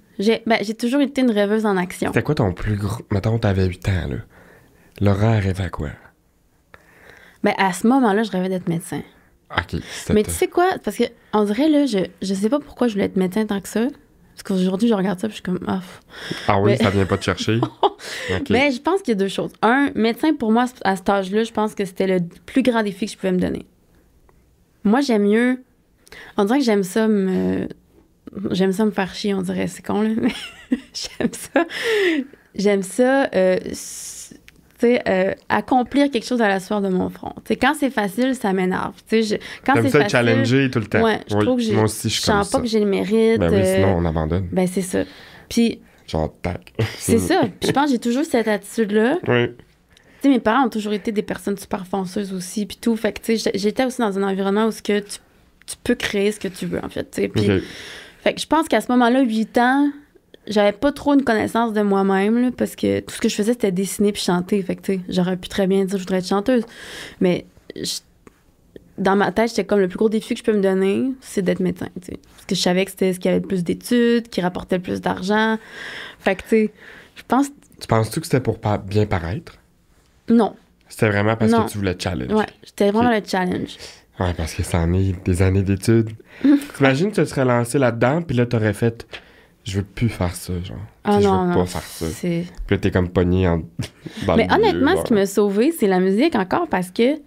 Speaker 2: Ben, j'ai toujours été une rêveuse en action. C'était quoi
Speaker 1: ton plus gros. Mettons, avais 8 ans, là. Laura rêvait à quoi?
Speaker 2: Ben, à ce moment-là, je rêvais d'être médecin.
Speaker 1: OK. Mais tu
Speaker 2: sais quoi? Parce que, on dirait, là, je, je sais pas pourquoi je voulais être médecin tant que ça. Parce qu'aujourd'hui, je regarde ça et je suis comme, ah. Ah oui, ça vient
Speaker 1: pas de chercher. Mais je
Speaker 2: pense qu'il y a deux choses. Un, médecin, pour moi, à cet âge-là, je pense que c'était le plus grand défi que je pouvais me donner. Moi, j'aime mieux. On dirait que j'aime ça me. J'aime ça me faire chier, on dirait, c'est con, là. j'aime ça. J'aime ça. Euh, euh, accomplir quelque chose à la sueur de mon front. quand c'est facile, ça m'énerve. Je, quand c'est ça facile, challenger tout le temps. Ouais, je trouve que moi aussi, je sens pas que j'ai le mérite. Ben euh, sinon on abandonne. Ben c'est ça. Puis
Speaker 1: genre tac. c'est ça. je pense
Speaker 2: que j'ai toujours cette attitude là. mes parents ont toujours été des personnes super fonceuses aussi, puis tout. Fait j'étais aussi dans un environnement où ce que tu, peux créer ce que tu veux, en fait, tu Fait je pense qu'à ce moment-là, 8 ans, j'avais pas trop une connaissance de moi-même, parce que tout ce que je faisais, c'était dessiner puis chanter. Fait que, j'aurais pu très bien dire je voudrais être chanteuse. Mais dans ma tête, c'était comme le plus gros défi que je peux me donner, c'est d'être médecin. T'sais. Parce que je savais que c'était ce qui avait le plus d'études, qui rapportait le plus d'argent. Fait que, tu je pense.
Speaker 1: Tu penses-tu que c'était pour bien paraître? Non. C'était vraiment parce que tu voulais challenge. Ouais,
Speaker 2: c'était vraiment le challenge.
Speaker 1: Ouais, parce que ça en est des années d'études. T'imagines, tu serais lancé là-dedans, puis là, t'aurais fait je veux plus faire ça, genre. Ah je veux pas faire ça. Puis t'es comme pogné en... Mais honnêtement, ce qui m'a
Speaker 2: sauvé, c'est la musique encore parce que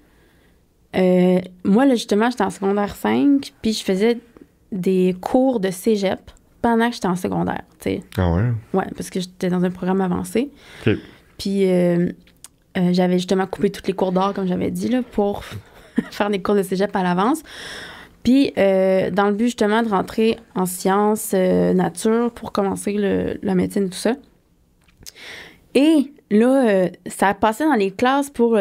Speaker 2: euh, moi, là, justement, j'étais en secondaire 5, puis je faisais des cours de cégep pendant que j'étais en secondaire, tu sais. Ah ouais? Ouais, parce que j'étais dans un programme avancé. Puis euh, euh, j'avais justement coupé toutes les cours d'or, comme j'avais dit, là, pour faire des cours de cégep à l'avance. Puis, euh, dans le but justement de rentrer en sciences, euh, nature, pour commencer le, la médecine et tout ça. Et là, euh, ça a passé dans les classes pour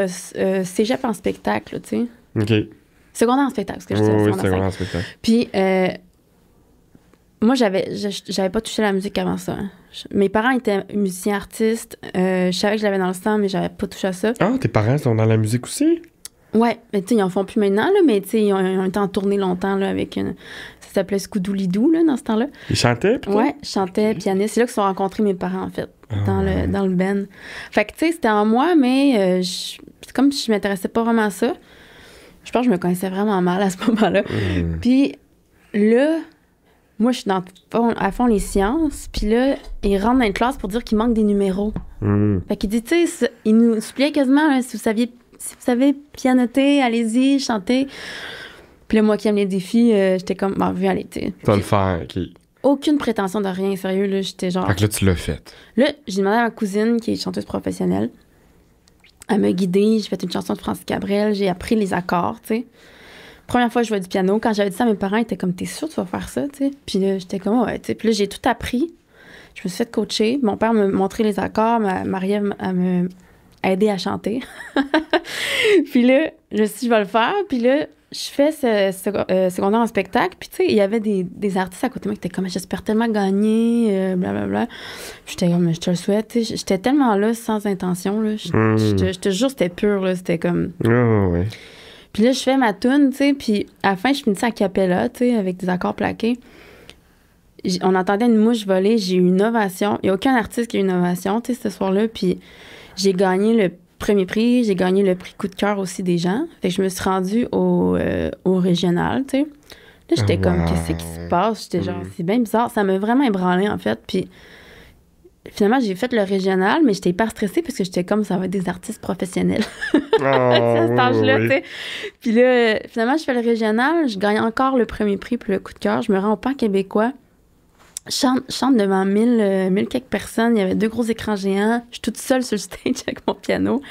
Speaker 2: cégep en spectacle, tu sais. OK. Secondaire en spectacle, ce que je disais. Oui, oui secondaire en spectacle. Puis, moi, j'avais, j'avais pas touché la musique avant ça. Hein. mes parents étaient musiciens artistes. je savais que je l'avais dans le sang, mais j'avais pas touché à ça. Ah,
Speaker 1: tes parents sont dans la musique aussi?
Speaker 2: Ouais, mais tu sais, ils en font plus maintenant, là, mais tu sais, ils ont, un temps été en tournée longtemps là, avec une. Ça s'appelait Scoudoulidou, là, dans ce temps-là.
Speaker 1: Ils chantaient, puis Ouais,
Speaker 2: chantaient, pianiste. C'est là que se sont rencontrés mes parents, en fait, ah, dans, le, dans le Ben. Fait que, tu sais, c'était en moi, mais euh, c'est comme si je m'intéressais pas vraiment à ça. Je pense que je me connaissais vraiment mal à ce moment-là. Hmm. Puis là, moi, je suis dans, à fond les sciences. Puis là, ils rentrent dans une classe pour dire qu'il manque des numéros. Hmm. Fait qu'il dit, tu sais, il nous suppliait quasiment, si vous saviez si vous savez pianoter, allez-y, chantez. Puis là, moi qui aime les défis, euh, j'étais comme, Bah vu, allez, tu
Speaker 1: vas le faire, OK.
Speaker 2: Aucune prétention de rien, sérieux, là, j'étais genre. Fait que
Speaker 1: là, tu l'as fait.
Speaker 2: Là, j'ai demandé à ma cousine, qui est chanteuse professionnelle, à me guider. J'ai fait une chanson de Francis Cabrel, j'ai appris les accords, tu sais. Première fois que je jouais du piano, quand j'avais dit ça à mes parents, ils étaient comme, t'es sûr tu vas faire ça, tu sais. Puis là, j'étais comme, ouais, tu sais. Puis là, j'ai tout appris. Je me suis fait coacher. Mon père me montrait les accords, ma, marie me aider à chanter. puis là, je me suis je vais le faire. Puis là, je fais ce, euh, secondaire en spectacle. Puis, tu sais, il y avait des, artistes à côté de moi qui étaient comme, j'espère tellement gagner, euh, blablabla. Euh, j'étais comme, je te le souhaite. J'étais tellement là, sans intention. Là. Hmm. Je, te jure, c'était pur. là. C'était comme. Puis là, je fais ma tune, tu sais. Puis à la fin, je finissais à capella, tu sais, avec des accords plaqués. On entendait une mouche voler. J'ai eu une ovation. Il n'y a aucun artiste qui a eu une ovation, tu sais, ce soir-là. Puis j'ai gagné le premier prix, j'ai gagné le prix coup de cœur aussi des gens. Fait que je me suis rendue au, euh, régional, tu sais. Là, j'étais ah comme, qu'est-ce qui se passe? J'étais genre, mm. c'est bien bizarre. Ça m'a vraiment ébranlé, en fait. Puis finalement, j'ai fait le régional, mais j'étais hyper stressée parce que j'étais comme, ça va être des artistes professionnels.
Speaker 1: Ah là tu sais.
Speaker 2: Puis là, finalement, je fais le régional, je gagne encore le premier prix pour le coup de cœur. Je me rends au pan québécois. Je chante devant euh, mille, quelques personnes. Il y avait deux gros écrans géants. Je suis toute seule sur le stage avec mon piano.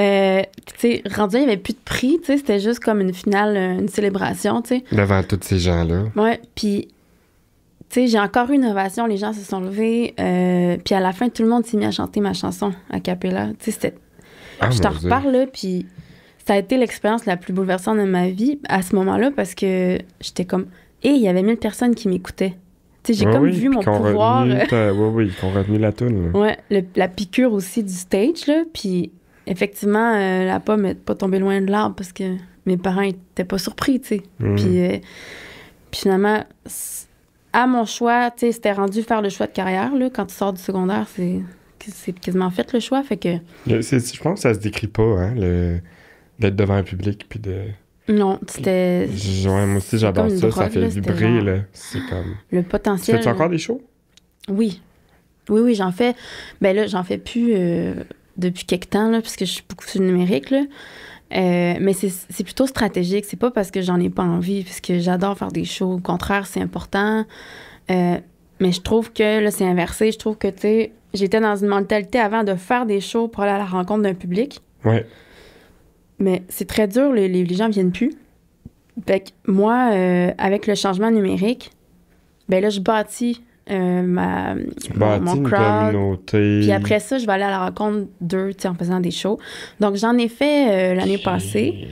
Speaker 2: Euh, tu sais, rendu, il n'y avait plus de prix. Tu sais, c'était juste comme une finale, euh, une célébration, tu sais.
Speaker 1: Devant tous ces gens-là.
Speaker 2: Ouais, puis... Tu sais, j'ai encore eu une ovation, les gens se sont levés, puis à la fin, tout le monde s'est mis à chanter ma chanson à capella Tu sais, c'était... Ah, je t'en reparle, puis ça a été l'expérience la plus bouleversante de ma vie à ce moment-là parce que j'étais comme... Et il y avait mille personnes qui m'écoutaient. J'ai ah comme vu mon pouvoir. oui, euh.
Speaker 1: oui, qu'on retenu la toune.
Speaker 2: Ouais, la piqûre aussi du stage. Là, puis effectivement, euh, la pomme n'est pas tombée loin de l'arbre parce que mes parents n'étaient pas surpris. tu sais. Hmm. Euh, puis, finalement, à mon choix, tu sais, c'était rendu faire le choix de carrière. Là, quand tu sors du secondaire, c'est c'est quasiment fait le choix. Fait que...
Speaker 1: je pense que ça se décrit pas, hein, le... d'être devant un public puis de
Speaker 2: non, c'était. moi aussi, j'adore ça. ça fait vibrer, là. C'est comme. Le potentiel. Fais-tu encore des shows? Oui. Oui, oui, j'en fais. Ben là, j'en fais plus euh, depuis quelques temps, là, parce que je suis beaucoup sur le numérique, là. Euh, mais c'est plutôt stratégique. C'est pas parce que j'en ai pas envie, puisque j'adore faire des shows. Au contraire, c'est important. Euh, mais je trouve que là, c'est inversé. Je trouve que, tu sais, j'étais dans une mentalité avant de faire des shows pour aller à la rencontre d'un public. Ouais. Mais c'est très dur, les, les gens viennent plus. Fait que moi, euh, avec le changement numérique, ben là, je bâtis euh, ma, bâtis mon, crowd. Puis après ça, je vais aller à la rencontre d'eux en faisant des shows. Donc, j'en ai fait euh, l'année passée.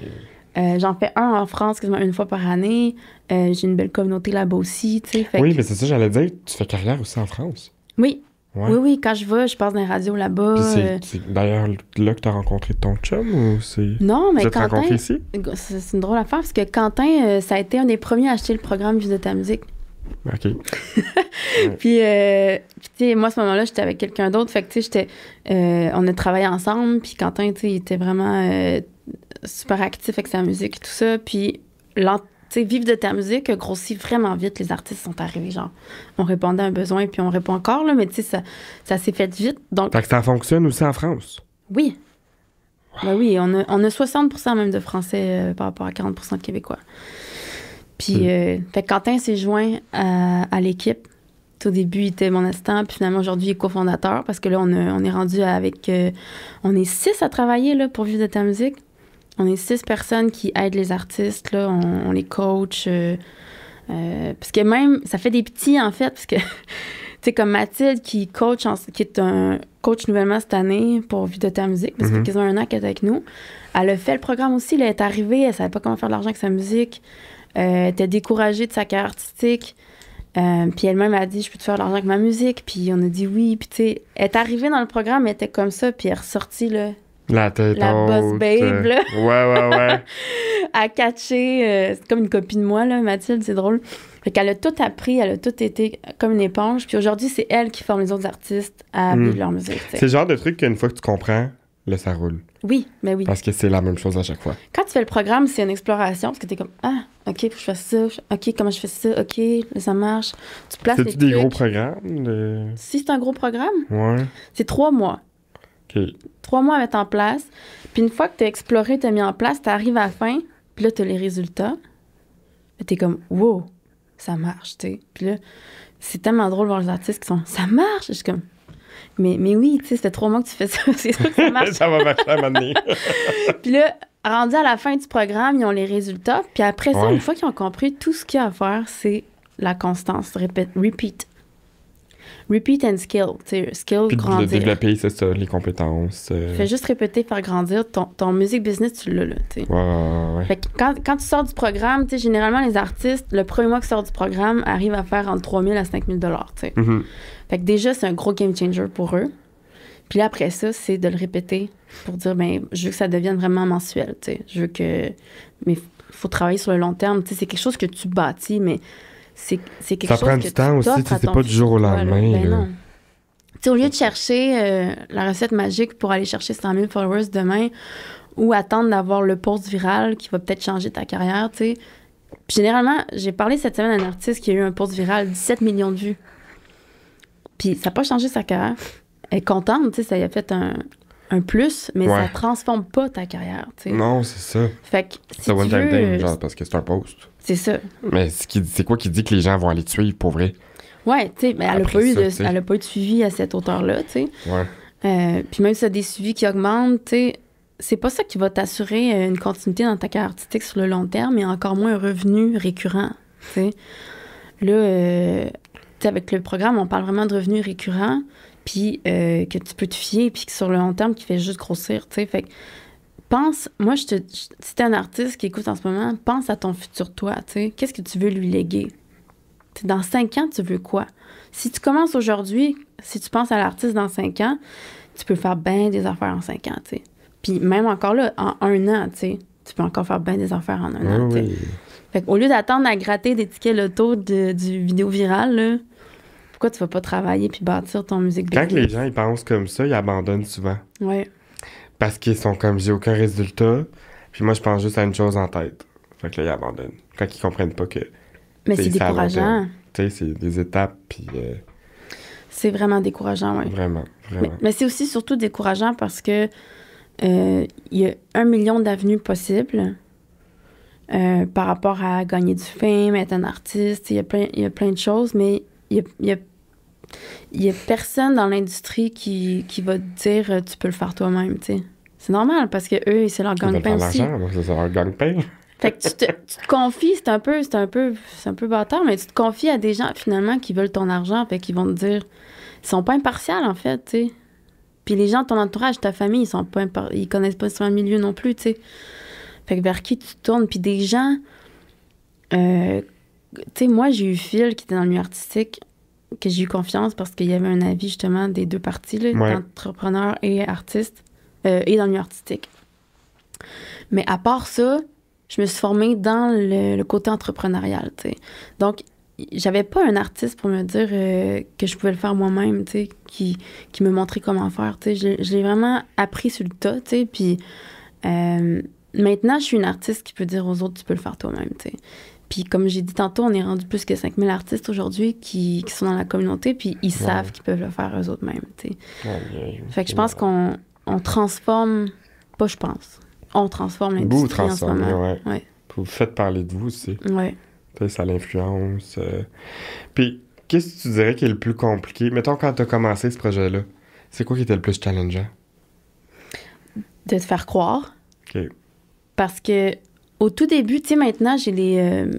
Speaker 2: j'en fais un en France quasiment une fois par année. J'ai une belle communauté là-bas aussi. tu sais. oui, mais c'est
Speaker 1: ça, j'allais dire. Tu fais carrière aussi en France. Oui, oui, oui,
Speaker 2: quand je vais, je passe dans les radios là-bas. Euh.
Speaker 1: c'est d'ailleurs là que tu as rencontré ton chum ou c'est. Non, mais Quentin. C'est
Speaker 2: une drôle affaire parce que Quentin, euh, ça a été un des premiers à acheter le programme Juste de ta musique.
Speaker 1: OK.
Speaker 2: Euh, puis, tu sais, moi, à ce moment-là, j'étais avec quelqu'un d'autre. Fait que, tu sais, j'étais. on a travaillé ensemble. Puis, Quentin, tu sais, il était vraiment super actif avec sa musique et tout ça. Puis, l'an sais, vivre de ta musique grossit vraiment vite. Les artistes sont arrivés, genre, on répondait à un besoin, puis on répond encore, là, mais tu sais, ça, s'est fait vite. Donc... Fait
Speaker 1: que ça fonctionne aussi en France.
Speaker 2: Oui. Ben oui, on a, 60 même de Français euh, par rapport à 40 de Québécois. Puis, hmm. euh, fait Quentin s'est joint à, l'équipe. Au début, il était mon assistant, puis finalement, aujourd'hui, il est cofondateur parce que là, on, est rendu avec. Euh, on est six à travailler là, pour vivre de ta musique. On est six personnes qui aident les artistes, là, on, les coach. Euh, euh, parce que même, ça fait des petits, en fait, parce que, tu sais, comme Mathilde, qui coach, en, qui est un coach nouvellement cette année pour Vie de ta musique, parce qu'ils mhm. ont un an qu'elle est avec nous, elle a fait le programme aussi, elle est arrivée, elle savait pas comment faire de l'argent avec sa musique, euh, elle était découragée de sa carrière artistique. Euh, puis elle-même a dit, je peux te faire de l'argent avec ma musique. Puis on a dit oui. Puis tu sais, elle est arrivée dans le programme, elle était comme ça. Puis elle est ressortie, là,
Speaker 1: la tête La boss babe, là. Ouais, ouais, ouais.
Speaker 2: à catcher. Euh, c'est comme une copie de moi, là, Mathilde, c'est drôle. Fait qu'elle a tout appris, elle a tout été comme une éponge. Puis aujourd'hui, c'est elle qui forme les autres artistes à hmm. leur musique. C'est le genre
Speaker 1: de truc qu'une fois que tu comprends, là, ça roule. Oui, mais ben oui. Parce que c'est la même chose à chaque fois.
Speaker 2: Quand tu fais le programme, c'est une exploration parce que t'es comme Ah, OK, je fasse ça. OK, comment je fais ça. OK, ça marche. Tu places. C'est-tu des gros
Speaker 1: programmes? Si
Speaker 2: c'est un gros programme, ouais. c'est trois mois. Trois mois à mettre en place. Puis une fois que tu as exploré, tu as mis en place, tu arrives à la fin, puis là, tu as les résultats. Tu es comme, wow, ça marche, Puis là, c'est tellement drôle de voir les artistes qui sont, ça marche. Je suis comme, mais, mais oui, tu sais, ça trois mois que tu fais ça, c'est que ça marche. ça
Speaker 1: va marcher à
Speaker 2: puis là, rendu à la fin du programme, ils ont les résultats. Puis après ça, une fois qu'ils ont compris, tout ce qu'il y a à faire, c'est la constance, répète, repeat, Repeat and skill. tu sais, « Skill, Puis grandir. De développer,
Speaker 1: c'est ça, les compétences. Euh. Fais juste
Speaker 2: répéter, faire grandir. Ton, ton music business, tu l'as, là. sais.
Speaker 1: Ouais, ouais, Fait que
Speaker 2: quand, quand, tu sors du programme, tu sais, généralement, les artistes, le premier mois qu'ils sortent du programme, arrivent à faire entre 3000 à 5000 dollars, tu sais. Mm-hmm. Fait que déjà, c'est un gros game changer pour eux. Puis là, après ça, c'est de le répéter pour dire, ben, je veux que ça devienne vraiment mensuel, tu sais. Je veux que. Mais faut travailler sur le long terme, tu sais. C'est quelque chose que tu bâtis, mais ça prend du temps aussi, c'est pas du jour au lendemain. Ben tu au lieu de chercher euh, la recette magique pour aller chercher 100 000 followers demain ou attendre d'avoir le post viral qui va peut-être changer ta carrière, tu Généralement, j'ai parlé cette semaine d'un artiste qui a eu un post viral, 17 millions de vues. Puis ça n'a pas changé sa carrière. Elle est contente, tu ça y a fait un, plus, mais ça transforme pas ta carrière. Non, c'est ça. Fait que one time thing, euh, genre, parce que c'est un post. C'est ça. Mais
Speaker 1: c'est quoi qui dit que les gens vont aller te suivre pour vrai?
Speaker 2: Ouais, tu sais, mais elle n'a pas, eu de, pas eu de suivi à cette hauteur-là, tu sais. Ouais. Euh, puis même si tu as des suivis qui augmentent, tu sais, c'est pas ça qui va t'assurer euh, une continuité dans ta carrière artistique sur le long terme et encore moins un revenu récurrent, tu sais. Là, euh, tu sais, avec le programme, on parle vraiment de revenu récurrent, puis que tu peux te fier, puis que sur le long terme, qui fait juste grossir, tu sais. Fait pense, moi, je te, si t'es un artiste qui écoute en ce moment, pense à ton futur toi, tu sais. Qu'est-ce que tu veux lui léguer? dans cinq ans, tu veux quoi? Si tu commences aujourd'hui, si tu penses à l'artiste dans cinq ans, tu peux faire bien des affaires en cinq ans, tu sais. Puis même encore là, en un an, tu tu peux encore faire bien des affaires en un an, Fait au lieu d'attendre à gratter des tickets loto de, du vidéo virale, pourquoi tu vas pas travailler puis bâtir ton musique Quand les gens
Speaker 1: ils pensent comme ça, ils abandonnent souvent. Ouais parce qu'ils sont comme j'ai aucun résultat. Puis moi, je pense juste à une chose en tête. Fait que là, ils abandonnent. Quand ils comprennent pas que. Mais c'est décourageant. Tu sais, c'est des étapes, puis. Euh,
Speaker 2: c'est vraiment décourageant, oui. Vraiment, vraiment. Mais, c'est aussi surtout décourageant parce que euh, il y a un million d'avenues possibles euh, par rapport à gagner du fame, être un artiste. Il y, a plein, de choses, mais il y a, il n'y a personne dans l'industrie qui, qui va te dire tu peux le faire toi-même, tu sais. C'est normal parce que eux, c'est leur gang pain C'est
Speaker 1: leur gang pain
Speaker 2: Fait que tu te, confies, c'est un peu, c'est un peu, c'est un peu bâtard, mais tu te confies à des gens finalement qui veulent ton argent, fait qu'ils vont te dire, ils sont pas impartials en fait, tu sais. Puis les gens de ton entourage, ta famille, ils sont pas ils connaissent pas ton milieu non plus, tu sais. Fait que vers qui tu tournes, puis des gens, euh, tu sais, moi j'ai eu Phil qui était dans le milieu artistique, que j'ai eu confiance parce qu'il y avait un avis justement des deux parties, là, et artiste. Euh, et dans le milieu artistique. Mais à part ça, je me suis formée dans le, côté entrepreneurial. T'sais. Donc, j'avais pas un artiste pour me dire euh, que je pouvais le faire moi-même, qui, qui me montrait comment faire. T'sais. Je, l'ai vraiment appris sur le tas. T'sais, puis euh, maintenant, je suis une artiste qui peut dire aux autres, tu peux le faire toi-même. Puis comme j'ai dit tantôt, on est rendu plus que 5000 artistes aujourd'hui qui, qui, sont dans la communauté, puis ils savent qu'ils peuvent le faire eux autres mêmes. fait que je pense qu'on on transforme, pas je pense, on transforme l'industrie. Vous transformez, oui.
Speaker 1: Vous faites parler de vous aussi. Oui. Ça l'influence. Euh. Puis, qu'est-ce que tu dirais qui est le plus compliqué? Mettons, quand tu as commencé ce projet-là, c'est quoi qui était le plus challengeant?
Speaker 2: De te faire croire. OK. Parce que au tout début, tu sais, maintenant, j'ai les. Euh,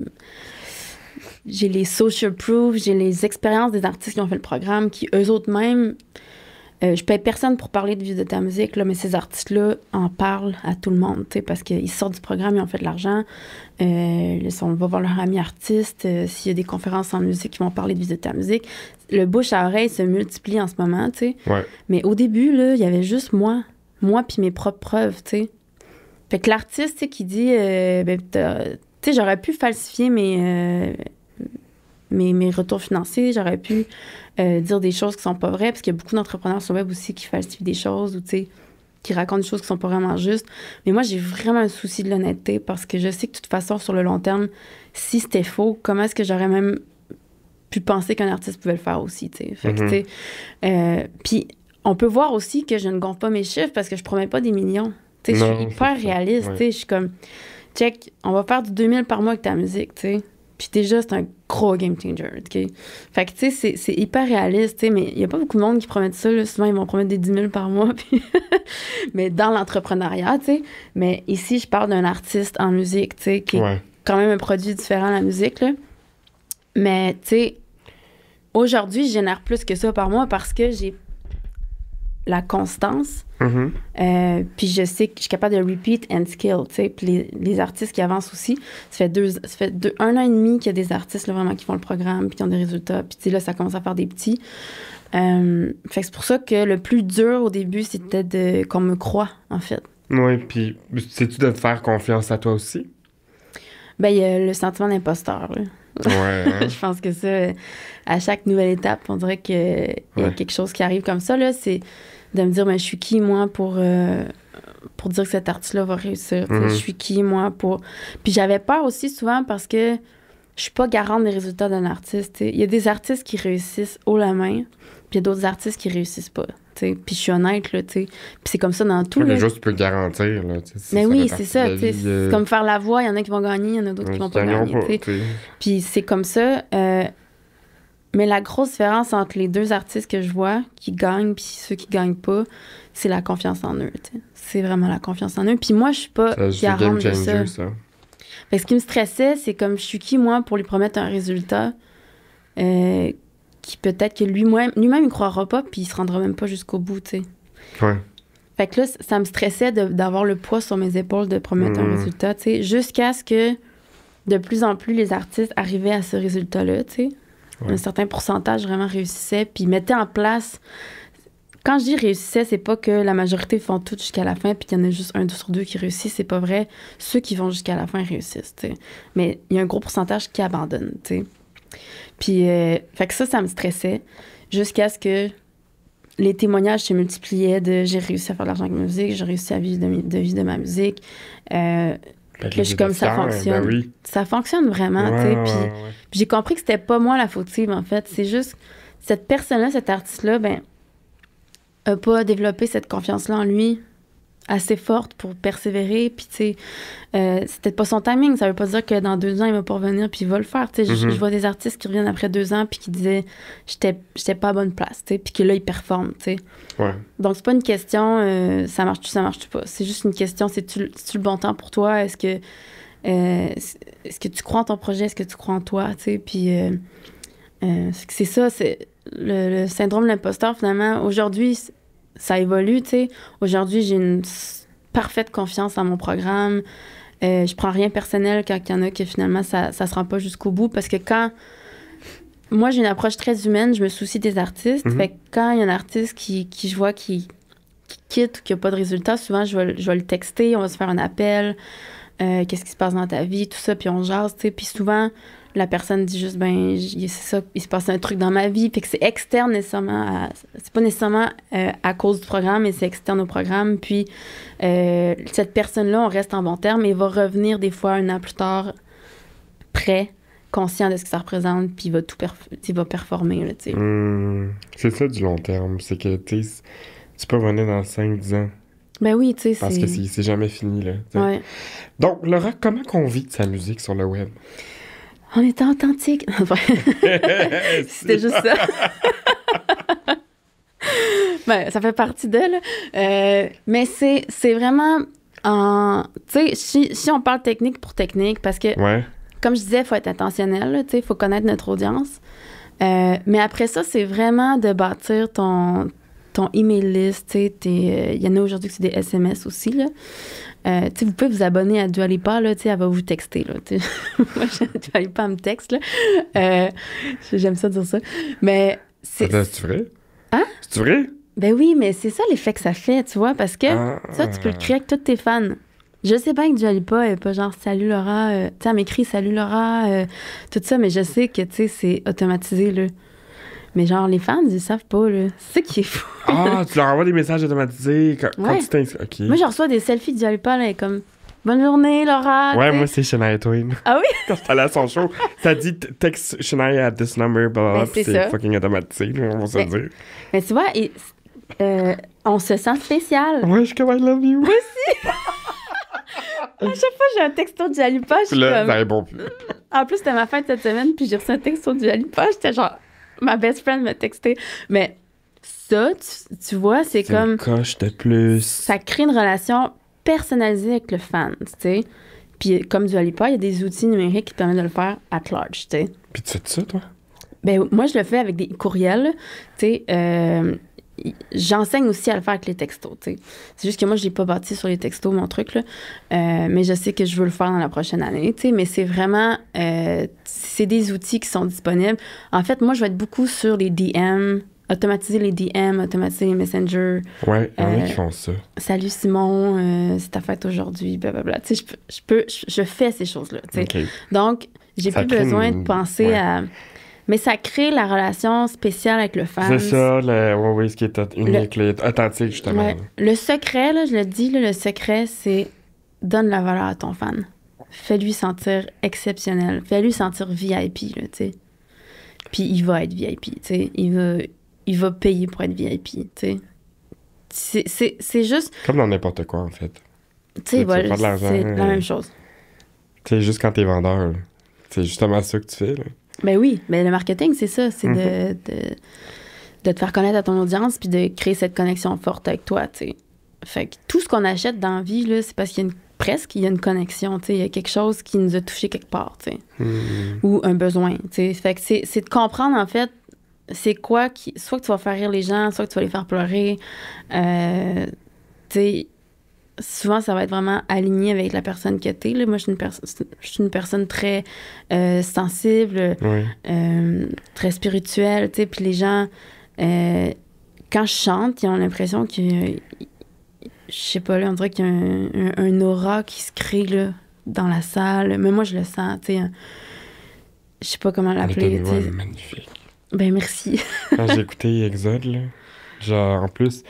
Speaker 2: j'ai les social proof, j'ai les expériences des artistes qui ont fait le programme, qui eux autres même je euh, je paye personne pour parler de vie de ta musique, là, mais ces artistes-là en parlent à tout le monde, parce qu'ils sortent du programme, ils ont fait de l'argent. Euh, ils on va voir leur ami artiste. Euh, s'il y a des conférences en musique, ils vont parler de vie de ta musique. Le bouche à oreille se multiplie en ce moment, tu Mais au début, il y avait juste moi. Moi puis mes propres preuves, tu sais. Fait que l'artiste, qui dit... Ben, j'aurais pu falsifier mes... Mes, mes, retours financiers, j'aurais pu euh, dire des choses qui sont pas vraies, parce qu'il y a beaucoup d'entrepreneurs sur le web aussi qui falsifient des choses ou qui racontent des choses qui sont pas vraiment justes. Mais moi, j'ai vraiment un souci de l'honnêteté parce que je sais que de toute façon, sur le long terme, si c'était faux, comment est-ce que j'aurais même pu penser qu'un artiste pouvait le faire aussi, tu sais. Mhm. Euh, puis on peut voir aussi que je ne gonfle pas mes chiffres parce que je promets pas des millions. Tu je suis hyper réaliste, tu sais, je suis comme check, on va faire du 2000 par mois avec ta musique, tu sais. Puis déjà, c'est un gros game changer. Okay? Fait que, tu sais, c'est hyper réaliste, mais il n'y a pas beaucoup de monde qui promet ça. Souvent, ils vont promettre des 10 000 par mois, puis mais dans l'entrepreneuriat, tu sais. Mais ici, je parle d'un artiste en musique, tu sais, qui est quand même un produit différent de la musique, là. Mais, tu sais, aujourd'hui, je génère plus que ça par mois parce que j'ai la constance. Mm-hmm. Euh, puis je sais que je suis capable de repeat and skill, Puis les, artistes qui avancent aussi, ça fait deux, ça fait un an et demi qu'il y a des artistes vraiment qui font le programme puis qui ont des résultats. Puis là, ça commence à faire des petits. Euh, fait c'est pour ça que le plus dur au début, c'était de qu'on me croit, en fait.
Speaker 1: Oui, puis sais-tu de faire confiance à toi aussi?
Speaker 2: Ben, il y a le sentiment d'imposteur,
Speaker 1: Hein. je
Speaker 2: pense que ça, à chaque nouvelle étape, on dirait qu'il y a quelque chose qui arrive comme ça. c'est de me dire, mais ben, je suis qui, moi, pour, euh, pour dire que cet artiste-là va réussir? Mm-hmm. Je suis qui, moi, pour. Puis j'avais peur aussi souvent parce que je suis pas garante des résultats d'un artiste. Il y a des artistes qui réussissent haut la main, puis il y a d'autres artistes qui réussissent pas. Puis je suis honnête, là, tu Puis c'est comme ça dans tout. Ouais, le jeu,
Speaker 1: tu peux garantir, là. Mais oui, c'est ça. C'est euh, comme faire
Speaker 2: la voix, il y en a qui vont gagner, il y en a d'autres qui vont pas gagner. Puis c'est comme ça. Euh, mais la grosse différence entre les deux artistes que je vois qui gagnent puis ceux qui gagnent pas, c'est la confiance en eux. C'est vraiment la confiance en eux. Puis moi, je suis pas garante de ça.
Speaker 1: ce
Speaker 2: qui me stressait, c'est comme je suis qui, moi, pour lui promettre un résultat euh, qui peut-être que lui-même, lui-même, il croira pas, puis il se rendra même pas jusqu'au bout, tu sais. Ouais. Fait que là, ça me stressait d'avoir le poids sur mes épaules de promettre un mmh. résultat, tu sais, jusqu'à ce que de plus en plus les artistes arrivaient à ce résultat-là, tu sais. Un certain pourcentage vraiment réussissait, puis mettait en place. Quand je dis réussissait, c'est pas que la majorité font tout jusqu'à la fin, puis qu'il y en a juste un sur deux qui réussissent. c'est pas vrai. Ceux qui vont jusqu'à la fin réussissent, tu sais. Mais il y a un gros pourcentage qui abandonne, tu sais. Puis, euh, fait que ça, ça me stressait jusqu'à ce que les témoignages se multipliaient de j'ai réussi à faire de l'argent avec ma musique, j'ai réussi à vivre de, ma musique. Euh, comme ça ben fonctionne. Ça fonctionne vraiment, j'ai compris que c'était pas moi la fautive, en fait. C'est juste cette personne-là, cet artiste-là, ben, a pas développé cette confiance-là en lui assez forte pour persévérer. Puis, tu sais, euh, c'est pas son timing. Ça veut pas dire que dans deux ans, il va pas revenir puis il va le faire. Tu sais, je, mm-hmm. vois des artistes qui reviennent après deux ans puis qui disaient j'étais pas à bonne place, tu sais, puis que là, ils performent, tu sais. Ouais. Donc, c'est pas une question euh, ça marche-tu, ça marche-tu pas. C'est juste une question c'est-tu le bon temps pour toi Est-ce que, euh, est-ce que tu crois en ton projet Est-ce que tu crois en toi, tu sais Puis, euh, c'est ça, c'est le, le syndrome de l'imposteur, finalement. Aujourd'hui, ça évolue, tu sais. Aujourd'hui, j'ai une parfaite confiance en mon programme. Euh, je prends rien personnel quand il y en a qui finalement, ça, ne se rend pas jusqu'au bout. Parce que quand. Moi, j'ai une approche très humaine, je me soucie des artistes. Mhm. Fait quand il y a un artiste qui, je vois, qui, quitte ou qui n'a pas de résultat, souvent, je vais, le texter, on va se faire un appel. Euh, qu'est-ce qui se passe dans ta vie, tout ça, puis on jase, tu sais. Puis souvent, la personne dit juste, ben, c'est ça, il se passe un truc dans ma vie. puis que c'est externe nécessairement, c'est pas nécessairement euh, à cause du programme, mais c'est externe au programme. Puis, euh, cette personne-là, on reste en bon terme et va revenir des fois un an plus tard, prêt, conscient de ce que ça représente, puis il va tout va performer, tu sais.
Speaker 1: Hmm, c'est ça du long terme, c'est que, tu tu peux revenir dans 5-10 ans. Ben oui, tu sais, Parce que c'est jamais fini, là. Donc, Laura, comment qu'on vit sa musique sur le web? « On est authentique. C'était juste ça.
Speaker 2: Ben, ça fait partie d'elle. Euh, mais c'est, vraiment Tu sais, si, on parle technique pour technique, parce que, comme je disais, il faut être intentionnel, il faut connaître notre audience. Euh, mais après ça, c'est vraiment de bâtir ton, ton email list. Euh, il y en a aujourd'hui que c'est des SMS aussi. Là. Euh, vous pouvez vous abonner à Dualipa, là, elle va vous texter. Là, Moi, Dualipa me texte. Euh, j'aime ça dire ça. Mais c'est. C'est vrai?
Speaker 1: Hein? C'est vrai?
Speaker 2: Ben oui, mais c'est ça l'effet que ça fait, tu vois, parce que ah. ça, tu peux le créer avec toutes tes fans. Je sais pas que Dualipa est pas genre Salut Laura, euh, tu sais, elle m'écrit Salut Laura, tout ça, mais je sais que, tu c'est automatisé, là. Mais genre, les fans, ils savent pas, là. C'est ça qui est fou. ah, tu
Speaker 1: leur envoies des messages automatisés quand, tu Moi, je
Speaker 2: reçois des selfies du Alpa, là, comme Bonne journée, Laura. Ouais, moi,
Speaker 1: c'est Shania Twain. Ah oui? Quand tu allé à son show, ça dit texte Shania at this number, blablabla. Ben, c'est fucking automatisé, on va se ben, dire.
Speaker 2: Mais ben, tu vois, et, euh, on se sent spécial. Ouais, je suis comme I love you. Moi aussi. à chaque fois j'ai un texto du Alipa, je comme... En plus, c'était ma fête cette semaine, puis j'ai reçu un texto du Alipa, j'étais genre, ma best friend m'a texté. Mais ça, tu, vois, c'est comme. coche
Speaker 1: de plus. Ça
Speaker 2: crée une relation personnalisée avec le fan, tu sais. Puis comme du pas, il y a des outils numériques qui permettent de le faire à' large, tu sais.
Speaker 1: Puis tu fais ça, toi?
Speaker 2: Ben, moi, je le fais avec des courriels, tu sais. Euh, j'enseigne aussi à le faire avec les textos. C'est juste que moi, je n'ai pas bâti sur les textos mon truc, là. Euh, mais je sais que je veux le faire dans la prochaine année. Mais c'est vraiment, euh, c'est des outils qui sont disponibles. En fait, moi, je vais être beaucoup sur les DM, automatiser les DM, automatiser les Messenger. Oui, il euh, font ça. Salut Simon, c'est ta fête aujourd'hui, blablabla. Tu sais, je, peux, je, fais ces choses-là. Donc, j'ai plus besoin de penser à mais ça crée la relation spéciale avec le fan. C'est
Speaker 1: ça, le, oui, oui, ce qui est unique, le, authentique, justement.
Speaker 2: Le secret, là, je le dis, le secret, c'est donne la valeur à ton fan. Fais-lui sentir exceptionnel. Fais-lui sentir VIP, là, tu sais. Puis il va être VIP, tu sais. Il va, il va payer pour être VIP, tu sais. C'est, c'est juste...
Speaker 1: Comme dans n'importe quoi, en fait. Tu sais, voilà, c'est la euh, même chose. Tu sais, juste quand t'es vendeur, c'est justement ça que tu fais, là.
Speaker 2: Ben oui, mais le marketing, c'est ça, c'est mhm. de, te faire connaître à ton audience puis de créer cette connexion forte avec toi, tu sais. Fait que tout ce qu'on achète dans la vie, c'est parce qu'il y a presque il y une connexion, tu sais, il y a quelque chose qui nous a touché quelque part, tu sais, mhm. ou un besoin, tu sais. Fait que c'est de comprendre, en fait, c'est quoi qui... Soit que tu vas faire rire les gens, soit que tu vas les faire pleurer, euh, tu sais souvent, ça va être vraiment aligné avec la personne que t'es. Là. Moi, je suis, une je suis une personne très euh, sensible, euh, très spirituelle, tu Puis les gens, euh, quand je chante, ils ont l'impression que, je sais pas, on dirait qu'il y a un, aura qui se crée, là, dans la salle. Mais moi, je le sens, tu sais. Hein. Je sais pas comment l'appeler. magnifique. Ben, merci. quand j'ai
Speaker 1: écouté Exode, genre, en plus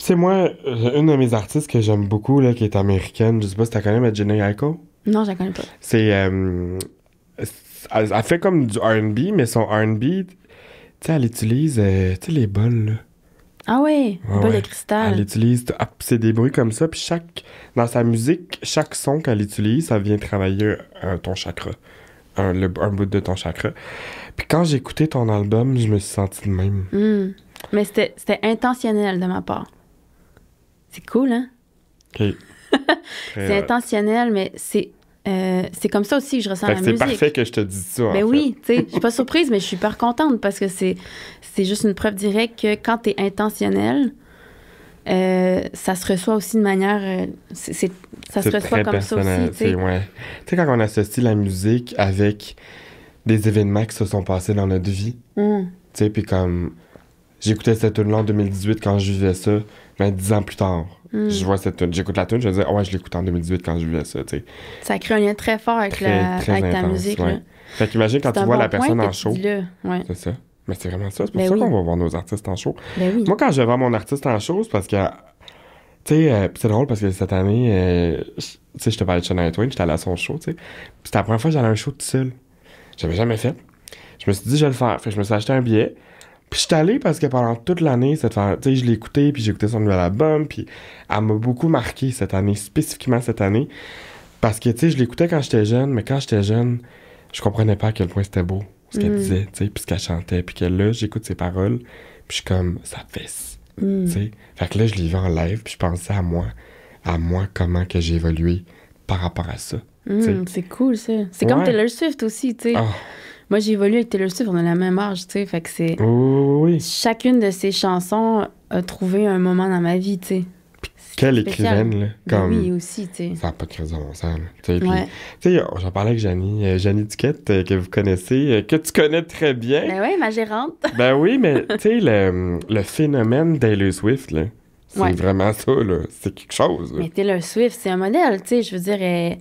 Speaker 1: c'est moi, euh, une de mes artistes que j'aime beaucoup, là, qui est américaine, je sais pas si t'as connu mais Jenny Aiko. Non, je la connais pas. C'est. Euh, elle, fait comme du RB, mais son RB, tu sais, elle utilise euh, les bols,
Speaker 2: Ah oui, Les bols de cristal. Elle
Speaker 1: utilise. Ah, c'est des bruits comme ça, puis chaque. Dans sa musique, chaque son qu'elle utilise, ça vient travailler ton chakra. Un, bout de ton chakra. Puis quand j'ai écouté ton album, je me suis senti de même.
Speaker 2: Hmm. Mais c'était intentionnel de ma part. C'est cool, hein?
Speaker 1: c'est euh,
Speaker 2: intentionnel, mais c'est euh, c'est comme ça aussi que je ressens la musique. C'est parfait que je te dise ça. mais ben oui, tu sais, je suis pas surprise, mais je suis super contente parce que c'est c'est juste une preuve directe que quand tu es intentionnel, euh, ça se reçoit aussi de manière. c'est ça se reçoit comme ça aussi. Tu
Speaker 1: sais, quand on associe la musique avec des événements qui se sont passés dans notre vie, hum. tu sais, puis comme j'écoutais cette tune en 2018 quand je vivais ça, mais ben, dix ans plus tard, hmm. je vois cette j'écoute la tune, je me dis, ah ouais, je l'écoutais en 2018 quand je vivais ça, tu
Speaker 2: Ça crée un lien très fort avec, la, avec ta musique. Là.
Speaker 1: Fait qu'imagine quand tu vois la personne en show. C'est ça. Mais c'est vraiment ça. C'est pour ben ça qu'on va voir nos artistes en show. Ben oui. Moi, quand je vais voir mon artiste en show, c'est parce que. Tu sais, euh, c'est drôle parce que cette année, euh, tu sais, je te parlais de et Twain, j'étais allé à son show, tu sais. c'était la première fois que j'allais à un show tout seul. J'avais jamais fait. Je me suis dit, je vais le faire. Fait que je me suis acheté un billet. Puis je suis allé parce que pendant toute l'année, cette tu je l'écoutais puis j'ai écouté son nouvel album, puis elle m'a beaucoup marqué cette année, spécifiquement cette année. Parce que, je l'écoutais quand j'étais jeune, mais quand j'étais jeune, je comprenais pas à quel point c'était beau ce qu'elle mm. disait, puis ce qu'elle chantait, puis là, j'écoute ses paroles, puis je suis comme, ça fesse, mm. Fait que là, je l'ai vais en live, puis je pensais à moi, à moi, comment que j'ai évolué par rapport à ça. Mm, c'est
Speaker 2: cool, ça. C'est comme Taylor Swift aussi, tu sais. Ah. Moi, j'ai évolué avec Taylor Swift, on a la même âge, tu sais. Fait que c'est.
Speaker 1: oui.
Speaker 2: Chacune de ses chansons a trouvé un moment dans ma vie, tu sais.
Speaker 1: Quelle écrivaine, là. Ben comme... oui, aussi, tu sais. Ça n'a pas de raison, ça. Tu sais, j'en parlais avec Janie, euh, Janie Duquette, euh, que vous connaissez, euh, que tu connais très bien. Ben
Speaker 2: oui, ma gérante.
Speaker 1: ben oui, mais tu sais, le, le, phénomène Taylor Swift, là, c'est vraiment ça, là. C'est quelque chose. Là. Mais
Speaker 2: Taylor Swift, c'est un modèle, tu sais. Je veux dire,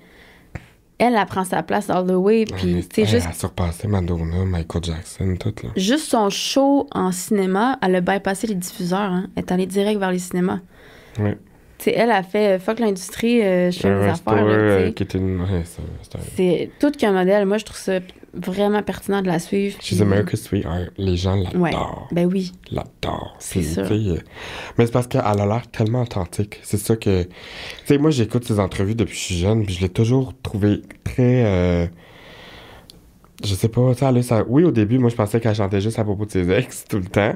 Speaker 2: elle, prend sa place all the way. Ah, puis, c'est juste. Elle a
Speaker 1: surpassé Madonna, Michael Jackson, tout, là.
Speaker 2: Juste son show en cinéma, elle a bypassé les diffuseurs. Hein. Elle est allée direct vers les cinémas. Oui. C'est elle a fait euh, fuck l'industrie, chez euh, je fais affaires. c'est tout qu'un modèle. Moi, je trouve ça vraiment pertinent de la suivre. She's puis... America's
Speaker 1: Sweetheart. Les gens l'adorent. Ben oui. L'adorent. C'est ça. Euh, mais c'est parce qu'elle a l'air tellement authentique. C'est ça que. Tu sais, moi, j'écoute ses entrevues depuis que je suis jeune, puis je l'ai toujours trouvé très. Je sais pas, ça, là, ça. Oui, au début, moi, je pensais qu'elle chantait juste à propos de ses ex tout le temps.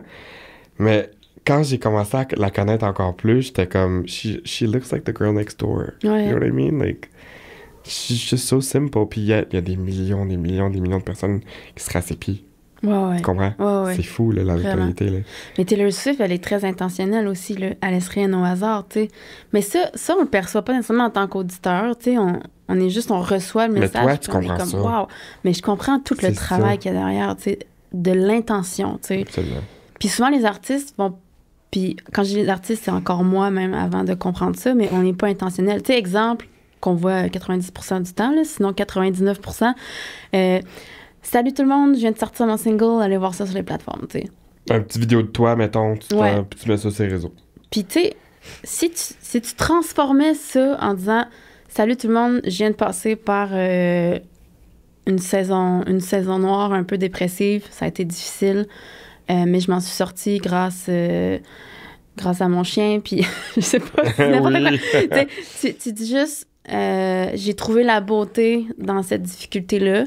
Speaker 1: Mais quand j'ai commencé à la connaître encore plus, j'étais comme, she, looks like the girl next door. You know what I mean? Like, she's just so simple. Puis il y, y, a des millions, des millions, des millions de personnes qui se rassépient. Ouais, ouais. Tu comprends? Ouais, c'est fou, la réalité. Là.
Speaker 2: Mais Taylor Swift, elle est très intentionnelle aussi. Là. Elle laisse rien au hasard, tu sais. Mais ça, ça, on le perçoit pas nécessairement en tant qu'auditeur, tu sais. On, on, est juste, on reçoit le message. Mais toi, tu comprends ça. Mais je comprends tout le travail qu'il y a derrière, tu sais, de l'intention, tu sais. Absolument. Puis souvent, les artistes vont puis quand je dis les c'est encore moi même avant de comprendre ça, mais on n'est pas intentionnel. Tu sais, exemple qu'on voit 90% du temps, sinon 99%. Euh, Salut tout le monde, je viens de sortir mon single, allez voir ça sur les plateformes, tu sais.
Speaker 1: Un petit vidéo de toi, mettons, tu, puis mets ça sur les réseaux.
Speaker 2: Puis tu sais, si tu, si tu transformais ça en disant Salut tout le monde, je viens de passer par euh, une, saison, une saison noire un peu dépressive, ça a été difficile. Euh, mais je m'en suis sortie grâce, euh, grâce à mon chien, puis je sais pas, n'importe quoi. Tu, dis juste, euh, j'ai trouvé la beauté dans cette difficulté-là,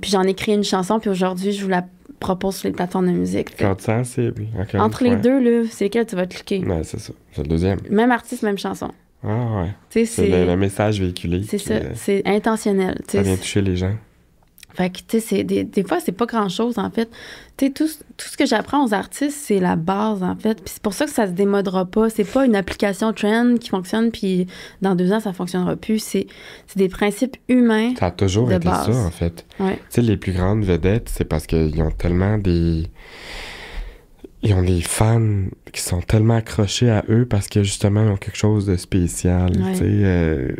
Speaker 2: puis j'en ai créé une chanson, puis aujourd'hui, je vous la propose sur les plateformes de musique. Quand Entre les deux, là, c'est lequel tu vas cliquer? c'est ça. C'est le deuxième. Même artiste, même chanson.
Speaker 1: Ah ouais. C'est le, le, message véhiculé. C'est ça. C'est
Speaker 2: intentionnel. Ça vient toucher les gens. Fait que, tu sais, des, des fois, c'est pas grand-chose, en fait. Tu sais, tout, tout, ce que j'apprends aux artistes, c'est la base, en fait. Puis c'est pour ça que ça se démodera pas. C'est pas une application trend qui fonctionne, puis dans deux ans, ça fonctionnera plus. C'est des principes humains. Ça a toujours été ça, en fait.
Speaker 1: Tu sais, les plus grandes vedettes, c'est parce qu'ils ont tellement des. Ils ont des fans qui sont tellement accrochés à eux parce que justement, ils ont quelque chose de spécial. Tu sais. Euh,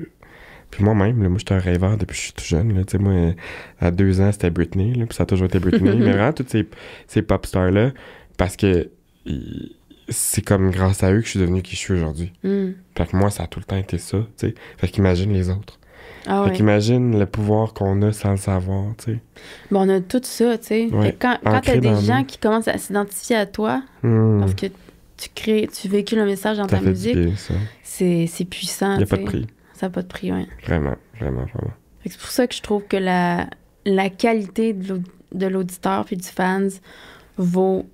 Speaker 1: puis moi-même, moi, j'étais un rêveur depuis que je suis tout jeune. Là. Moi, à deux ans, c'était Britney, là, puis ça a toujours été Britney. mais vraiment, tous ces, ces pop stars-là, parce que c'est comme grâce à eux que je suis devenu qui je suis aujourd'hui. Mm. Fait que moi, ça a tout le temps été ça. T'sais. Fait qu'imagine les autres. Ah fait qu'imagine le pouvoir qu'on a sans le savoir, tu sais. Bon,
Speaker 2: on a tout ça, tu sais. quand, quand t'as des gens qui commencent à s'identifier à toi, hmm. parce que tu crées, tu véhicules un message dans ta musique, c'est puissant. Il n'y a pas de prix pas de prix,
Speaker 1: Vraiment, vraiment, vraiment.
Speaker 2: C'est pour ça que je trouve que la, la qualité de l'auditeur puis du fans vaut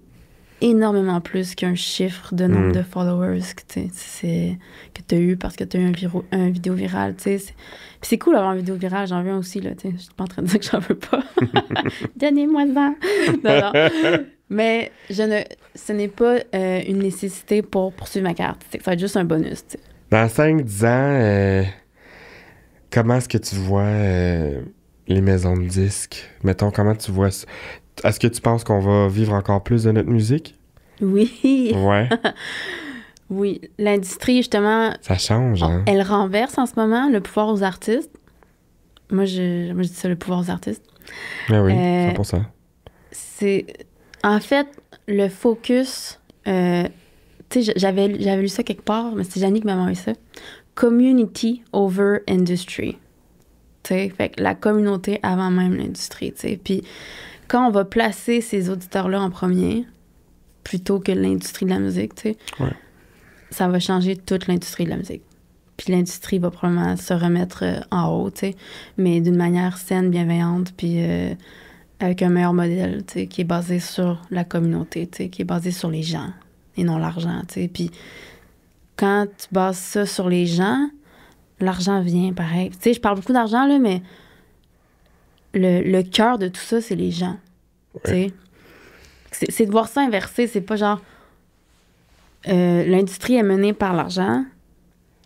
Speaker 2: énormément plus qu'un chiffre de nombre mm. de followers que tu as eu parce que tu as eu un, un vidéo virale. c'est cool avoir une vidéo virale, j'en veux un aussi. Là, je ne suis pas en train de dire que j'en veux pas. Donnez-moi ça. Mais je ne, ce n'est pas euh, une nécessité pour poursuivre ma carte. Ça va être juste un bonus.
Speaker 1: Dans 5-10 ans, euh, comment est-ce que tu vois euh, les maisons de disques? Mettons, comment tu vois ça? Est-ce que tu penses qu'on va vivre encore plus de notre musique?
Speaker 2: Oui. Ouais. oui. L'industrie, justement.
Speaker 1: Ça change, hein? Elle
Speaker 2: renverse en ce moment le pouvoir aux artistes. Moi, je, moi, je dis ça, le pouvoir aux artistes.
Speaker 1: Ben oui, euh, pour 100%.
Speaker 2: C'est. En fait, le focus tu sais, j'avais lu ça quelque part, mais c'est Janine qui m'a montré ça. Community over industry. Tu sais, fait que la communauté avant même l'industrie, tu sais. Puis quand on va placer ces auditeurs-là en premier, plutôt que l'industrie de la musique, tu sais, ça va changer toute l'industrie de la musique. Puis l'industrie va probablement se remettre euh, en haut, tu sais, mais d'une manière saine, bienveillante, puis euh, avec un meilleur modèle, tu sais, qui est basé sur la communauté, tu sais, qui est basé sur les gens, et non l'argent, tu sais. Puis quand tu bases ça sur les gens, l'argent vient pareil. Tu sais, je parle beaucoup d'argent, là, mais le, le cœur de tout ça, c'est les gens, tu sais. C'est de voir ça inversé, c'est pas genre... Euh, l'industrie est menée par l'argent,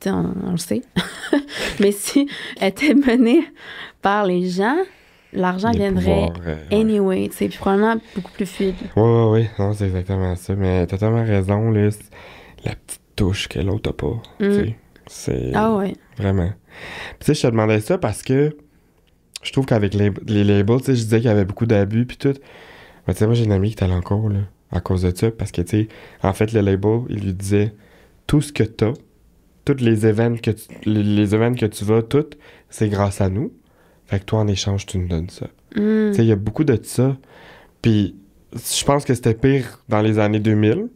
Speaker 2: sais, on, le sait. mais si elle était menée par les gens, l'argent viendrait euh, anyway, tu sais, puis probablement beaucoup plus fluide.
Speaker 1: Oui, oui, oui, non, c'est exactement ça. Mais t'as tellement raison, là, la petite touche que l'autre a pas, tu mm. sais. C'est. Ah ouais. Vraiment. Tu sais, je te demandais ça parce que je trouve qu'avec les, labels, tu sais, je disais qu'il y avait beaucoup d'abus, puis tout. Mais tu sais, moi, j'ai une amie qui allée en cours, là, à cause de ça, parce que, tu sais, en fait, le label, il lui disait tout ce que t'as, tous les événements que tu, les, les que tu vas, toutes, c'est grâce à nous. Fait que toi, en échange, tu nous donnes ça. Hmm. Tu sais, il y a beaucoup de ça. Puis je pense que c'était pire dans les années 2000.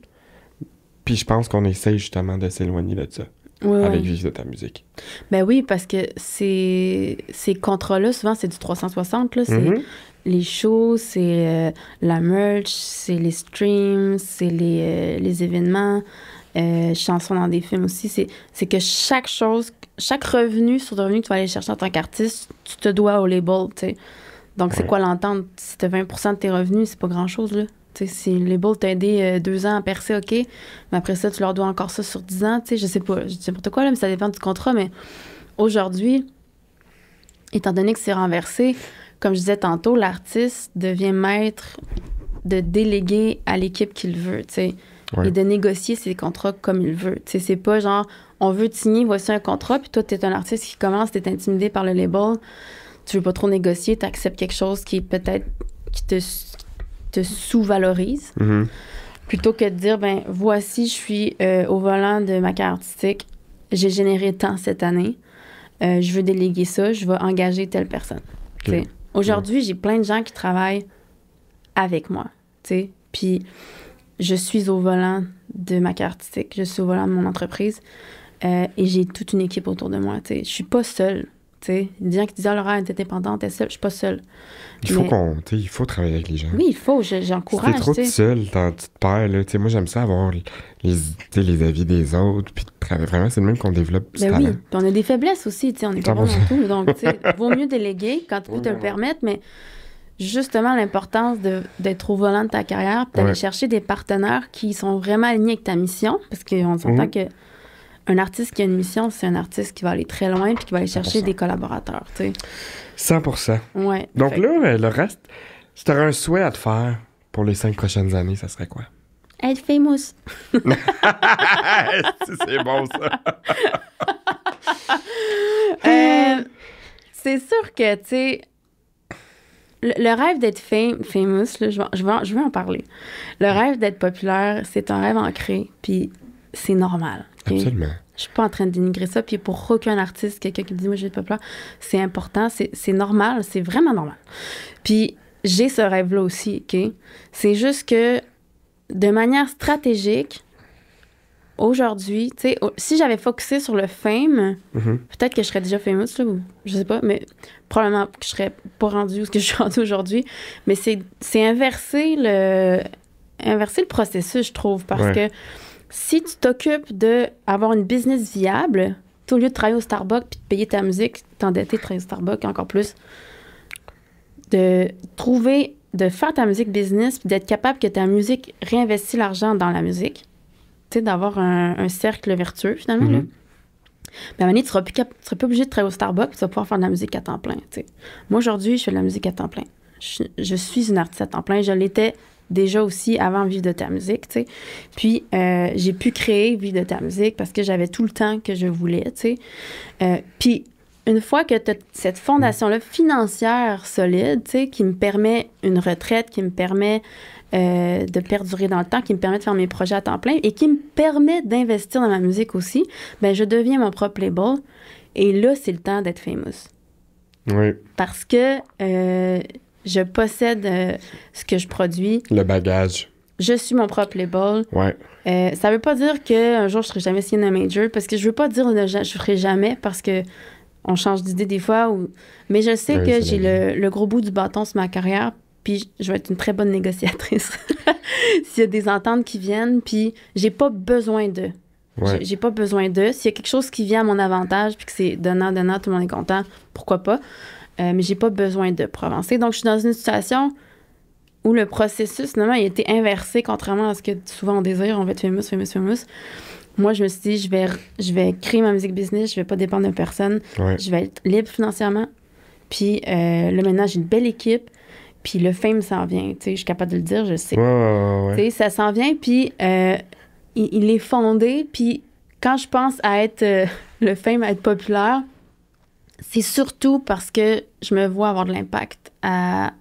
Speaker 1: Puis je pense qu'on essaye justement de s'éloigner de ça. avec Vivre de ta musique.
Speaker 2: Ben oui, parce que ces, ces contrats-là, souvent, c'est du 360. c'est mm-hmm. les shows, c'est euh, la merch, c'est les streams, c'est les euh, événements. Euh, chanson chansons dans des films aussi, c'est que chaque chose, chaque revenu sur le revenu que tu vas aller chercher en tant qu'artiste, tu te dois au label, tu sais. Donc, c'est quoi l'entente? Si t'as 20 de tes revenus, c'est pas grand-chose, là. sais, si le label t'a aidé euh, deux ans à percer, OK, mais après ça, tu leur dois encore ça sur dix ans, tu sais, je sais pas, je dis n'importe quoi, là, mais ça dépend du contrat, mais aujourd'hui, étant donné que c'est renversé, comme je disais tantôt, l'artiste devient maître de déléguer à l'équipe qu'il veut, tu sais et de négocier ses contrats comme il veut. c'est pas genre, on veut signer, voici un contrat, puis toi, t'es un artiste qui commence, t'es intimidé par le label, tu veux pas trop négocier, t'acceptes quelque chose qui peut-être, qui te, te sous-valorise. Mm-hmm. Plutôt que de dire, ben voici, je suis euh, au volant de ma carrière artistique, j'ai généré tant cette année, euh, je veux déléguer ça, je vais engager telle personne. Aujourd'hui, j'ai plein de gens qui travaillent avec moi. Puis je suis au volant de ma carte je suis au volant de mon entreprise euh, et j'ai toute une équipe autour de moi. Je Je suis pas seule. T'sais. gens que tu disais, Laura, elle est indépendante, elle seule, je suis pas seule. Il faut Il
Speaker 1: faut travailler avec les gens. Oui,
Speaker 2: il faut, j'encourage. tu si trop
Speaker 1: seule, tu te perds. moi, j'aime ça avoir les, les avis des autres. Puis vraiment, c'est le même qu'on développe. Ben oui,
Speaker 2: on a des faiblesses aussi. on est pas bon dans tout. Donc, vaut mieux déléguer quand tu peux te le permettre, mais justement l'importance d'être au volant de ta carrière, d'aller chercher des partenaires qui sont vraiment alignés avec ta mission, parce qu'on s'entend qu'un mhm. que un artiste qui a une mission, c'est un artiste qui va aller très loin puis qui va aller chercher des collaborateurs, tu
Speaker 1: sais. 100%. Ouais. Donc là, euh, le reste, si tu un souhait à te faire pour les cinq prochaines années, ça serait quoi?
Speaker 2: Être famous. c'est bon, ça. Euh, c'est sûr que, tu sais, le, rêve d'être fameux, famous, je, veux, en, parler. Le rêve d'être populaire, c'est un rêve ancré, puis c'est normal. Absolument. Je suis pas en train de dénigrer ça. Puis pour aucun artiste, quelqu'un qui dit moi je vais être populaire, c'est important, c'est normal, c'est vraiment normal. Puis j'ai ce rêve-là aussi, ok. C'est juste que de manière stratégique, aujourd'hui, tu sais, si j'avais focusé sur le fame, mhm. peut-être que je serais déjà famous, là, ou je sais pas, mais probablement que je serais pas rendue où ce que je suis rendue aujourd'hui. Mais c'est inverser le, inverser le processus, je trouve, parce que si tu t'occupes d'avoir une business viable, au lieu de travailler au Starbucks puis de payer ta musique, t'endetter, travailler au Starbucks encore plus, de trouver, de faire ta musique business puis d'être capable que ta musique réinvestisse l'argent dans la musique d'avoir un, cercle vertueux, finalement. Mm-hmm. Mais à un moment donné, tu ne seras, plus obligé de travailler au Starbucks, tu vas pouvoir faire de la musique à temps plein. Moi, aujourd'hui, je fais de la musique à temps plein. Je, suis une artiste à temps plein. Je l'étais déjà aussi avant Vivre de ta musique, Puis, euh, j'ai pu créer Vivre de ta musique parce que j'avais tout le temps que je voulais, euh, puis, une fois que tu as cette fondation-là financière solide, qui me permet une retraite, qui me permet euh, de perdurer dans le temps, qui me permet de faire mes projets à temps plein et qui me permet d'investir dans ma musique aussi, ben je deviens mon propre label. Et là, c'est le temps d'être famous. Oui. Parce que euh, je possède euh, ce que je produis.
Speaker 1: Le bagage.
Speaker 2: Je suis mon propre label. Ouais. Euh, ça veut pas dire qu'un jour je serai jamais signé un major parce que je veux pas dire que je ferai jamais parce que on change d'idée des fois. Ou... Mais je sais que j'ai le, le, gros bout du bâton sur ma carrière puis je vais être une très bonne négociatrice. S'il y a des ententes qui viennent, puis j'ai pas besoin d'eux. J'ai pas besoin d'eux. S'il y a quelque chose qui vient à mon avantage, puis que c'est donnant, donnant, tout le monde est content, pourquoi pas? Euh, mais j'ai pas besoin de pour Donc, je suis dans une situation où le processus, finalement, il a été inversé, contrairement à ce que souvent on désire. On veut être famous, famous, famous. Moi, je me suis dit, je vais, je vais créer ma musique business, je vais pas dépendre de personne. Je vais être libre financièrement. Puis euh, là, maintenant, j'ai une belle équipe. Puis le fame s'en vient, tu sais, je suis capable de le dire, je sais. Tu sais, ça s'en vient, puis euh, il, est fondé, puis quand je pense à être euh, le fame, à être populaire, c'est surtout parce que je me vois avoir de l'impact à,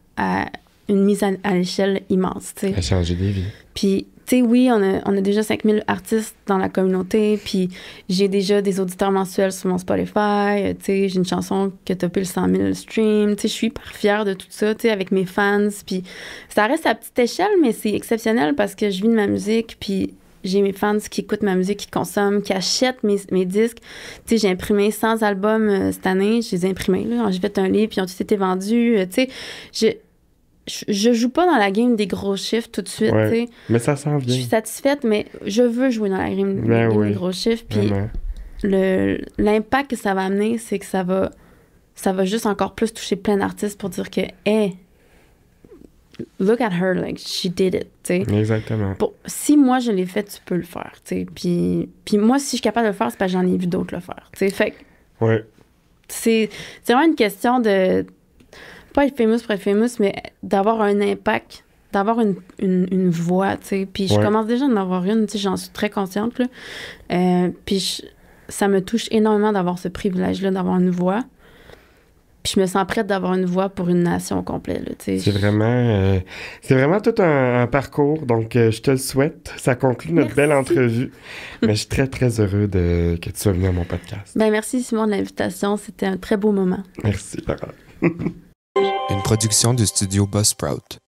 Speaker 2: une mise à, à l'échelle immense, tu sais. À
Speaker 1: changer des vies.
Speaker 2: Puis tu sais, oui, on a, on a déjà 5000 artistes dans la communauté, puis j'ai déjà des auditeurs mensuels sur mon Spotify, tu sais, j'ai une chanson qui a topé le 100 000 streams, tu sais, je suis hyper fière de tout ça, tu sais, avec mes fans, puis ça reste à petite échelle, mais c'est exceptionnel parce que je vis de ma musique, puis j'ai mes fans qui écoutent ma musique, qui consomment, qui achètent mes, disques. Tu sais, j'ai imprimé 100 albums euh, cette année, j'ai imprimé ai imprimés, j'ai fait un livre, puis ils ont tous été vendus, euh, tu sais, je, joue pas dans la game des gros chiffres tout de suite.
Speaker 1: Mais ça s'en vient. Je suis
Speaker 2: satisfaite, mais je veux jouer dans la game, ben des gros chiffres. Puis le, l'impact que ça va amener, c'est que ça va, ça va juste encore plus toucher plein d'artistes pour dire que, hey, look at her, like she did it. Exactement. si moi je l'ai fait, tu peux le faire. Puis, puis moi, si je suis capable de le faire, c'est parce que j'en ai vu d'autres le faire. c'est Fait ouais. c'est vraiment une question de pas être famous pour être famous, mais d'avoir un impact, d'avoir une, une, voix, tu sais. Puis je commence déjà à en avoir une, tu sais, j'en suis très consciente, là. Euh, puis ça me touche énormément d'avoir ce privilège-là, d'avoir une voix. Puis je me sens prête d'avoir une voix pour une nation complète. C'est
Speaker 1: vraiment, euh, c'est vraiment tout un, parcours. Donc, euh, je te le souhaite. Ça conclut notre belle entrevue. Mais je suis très, très heureux de, que tu sois venu à mon podcast.
Speaker 2: Ben, merci, Simon, de l'invitation.
Speaker 1: C'était un très beau moment. Merci, Laurent. Une production du studio Buzzsprout.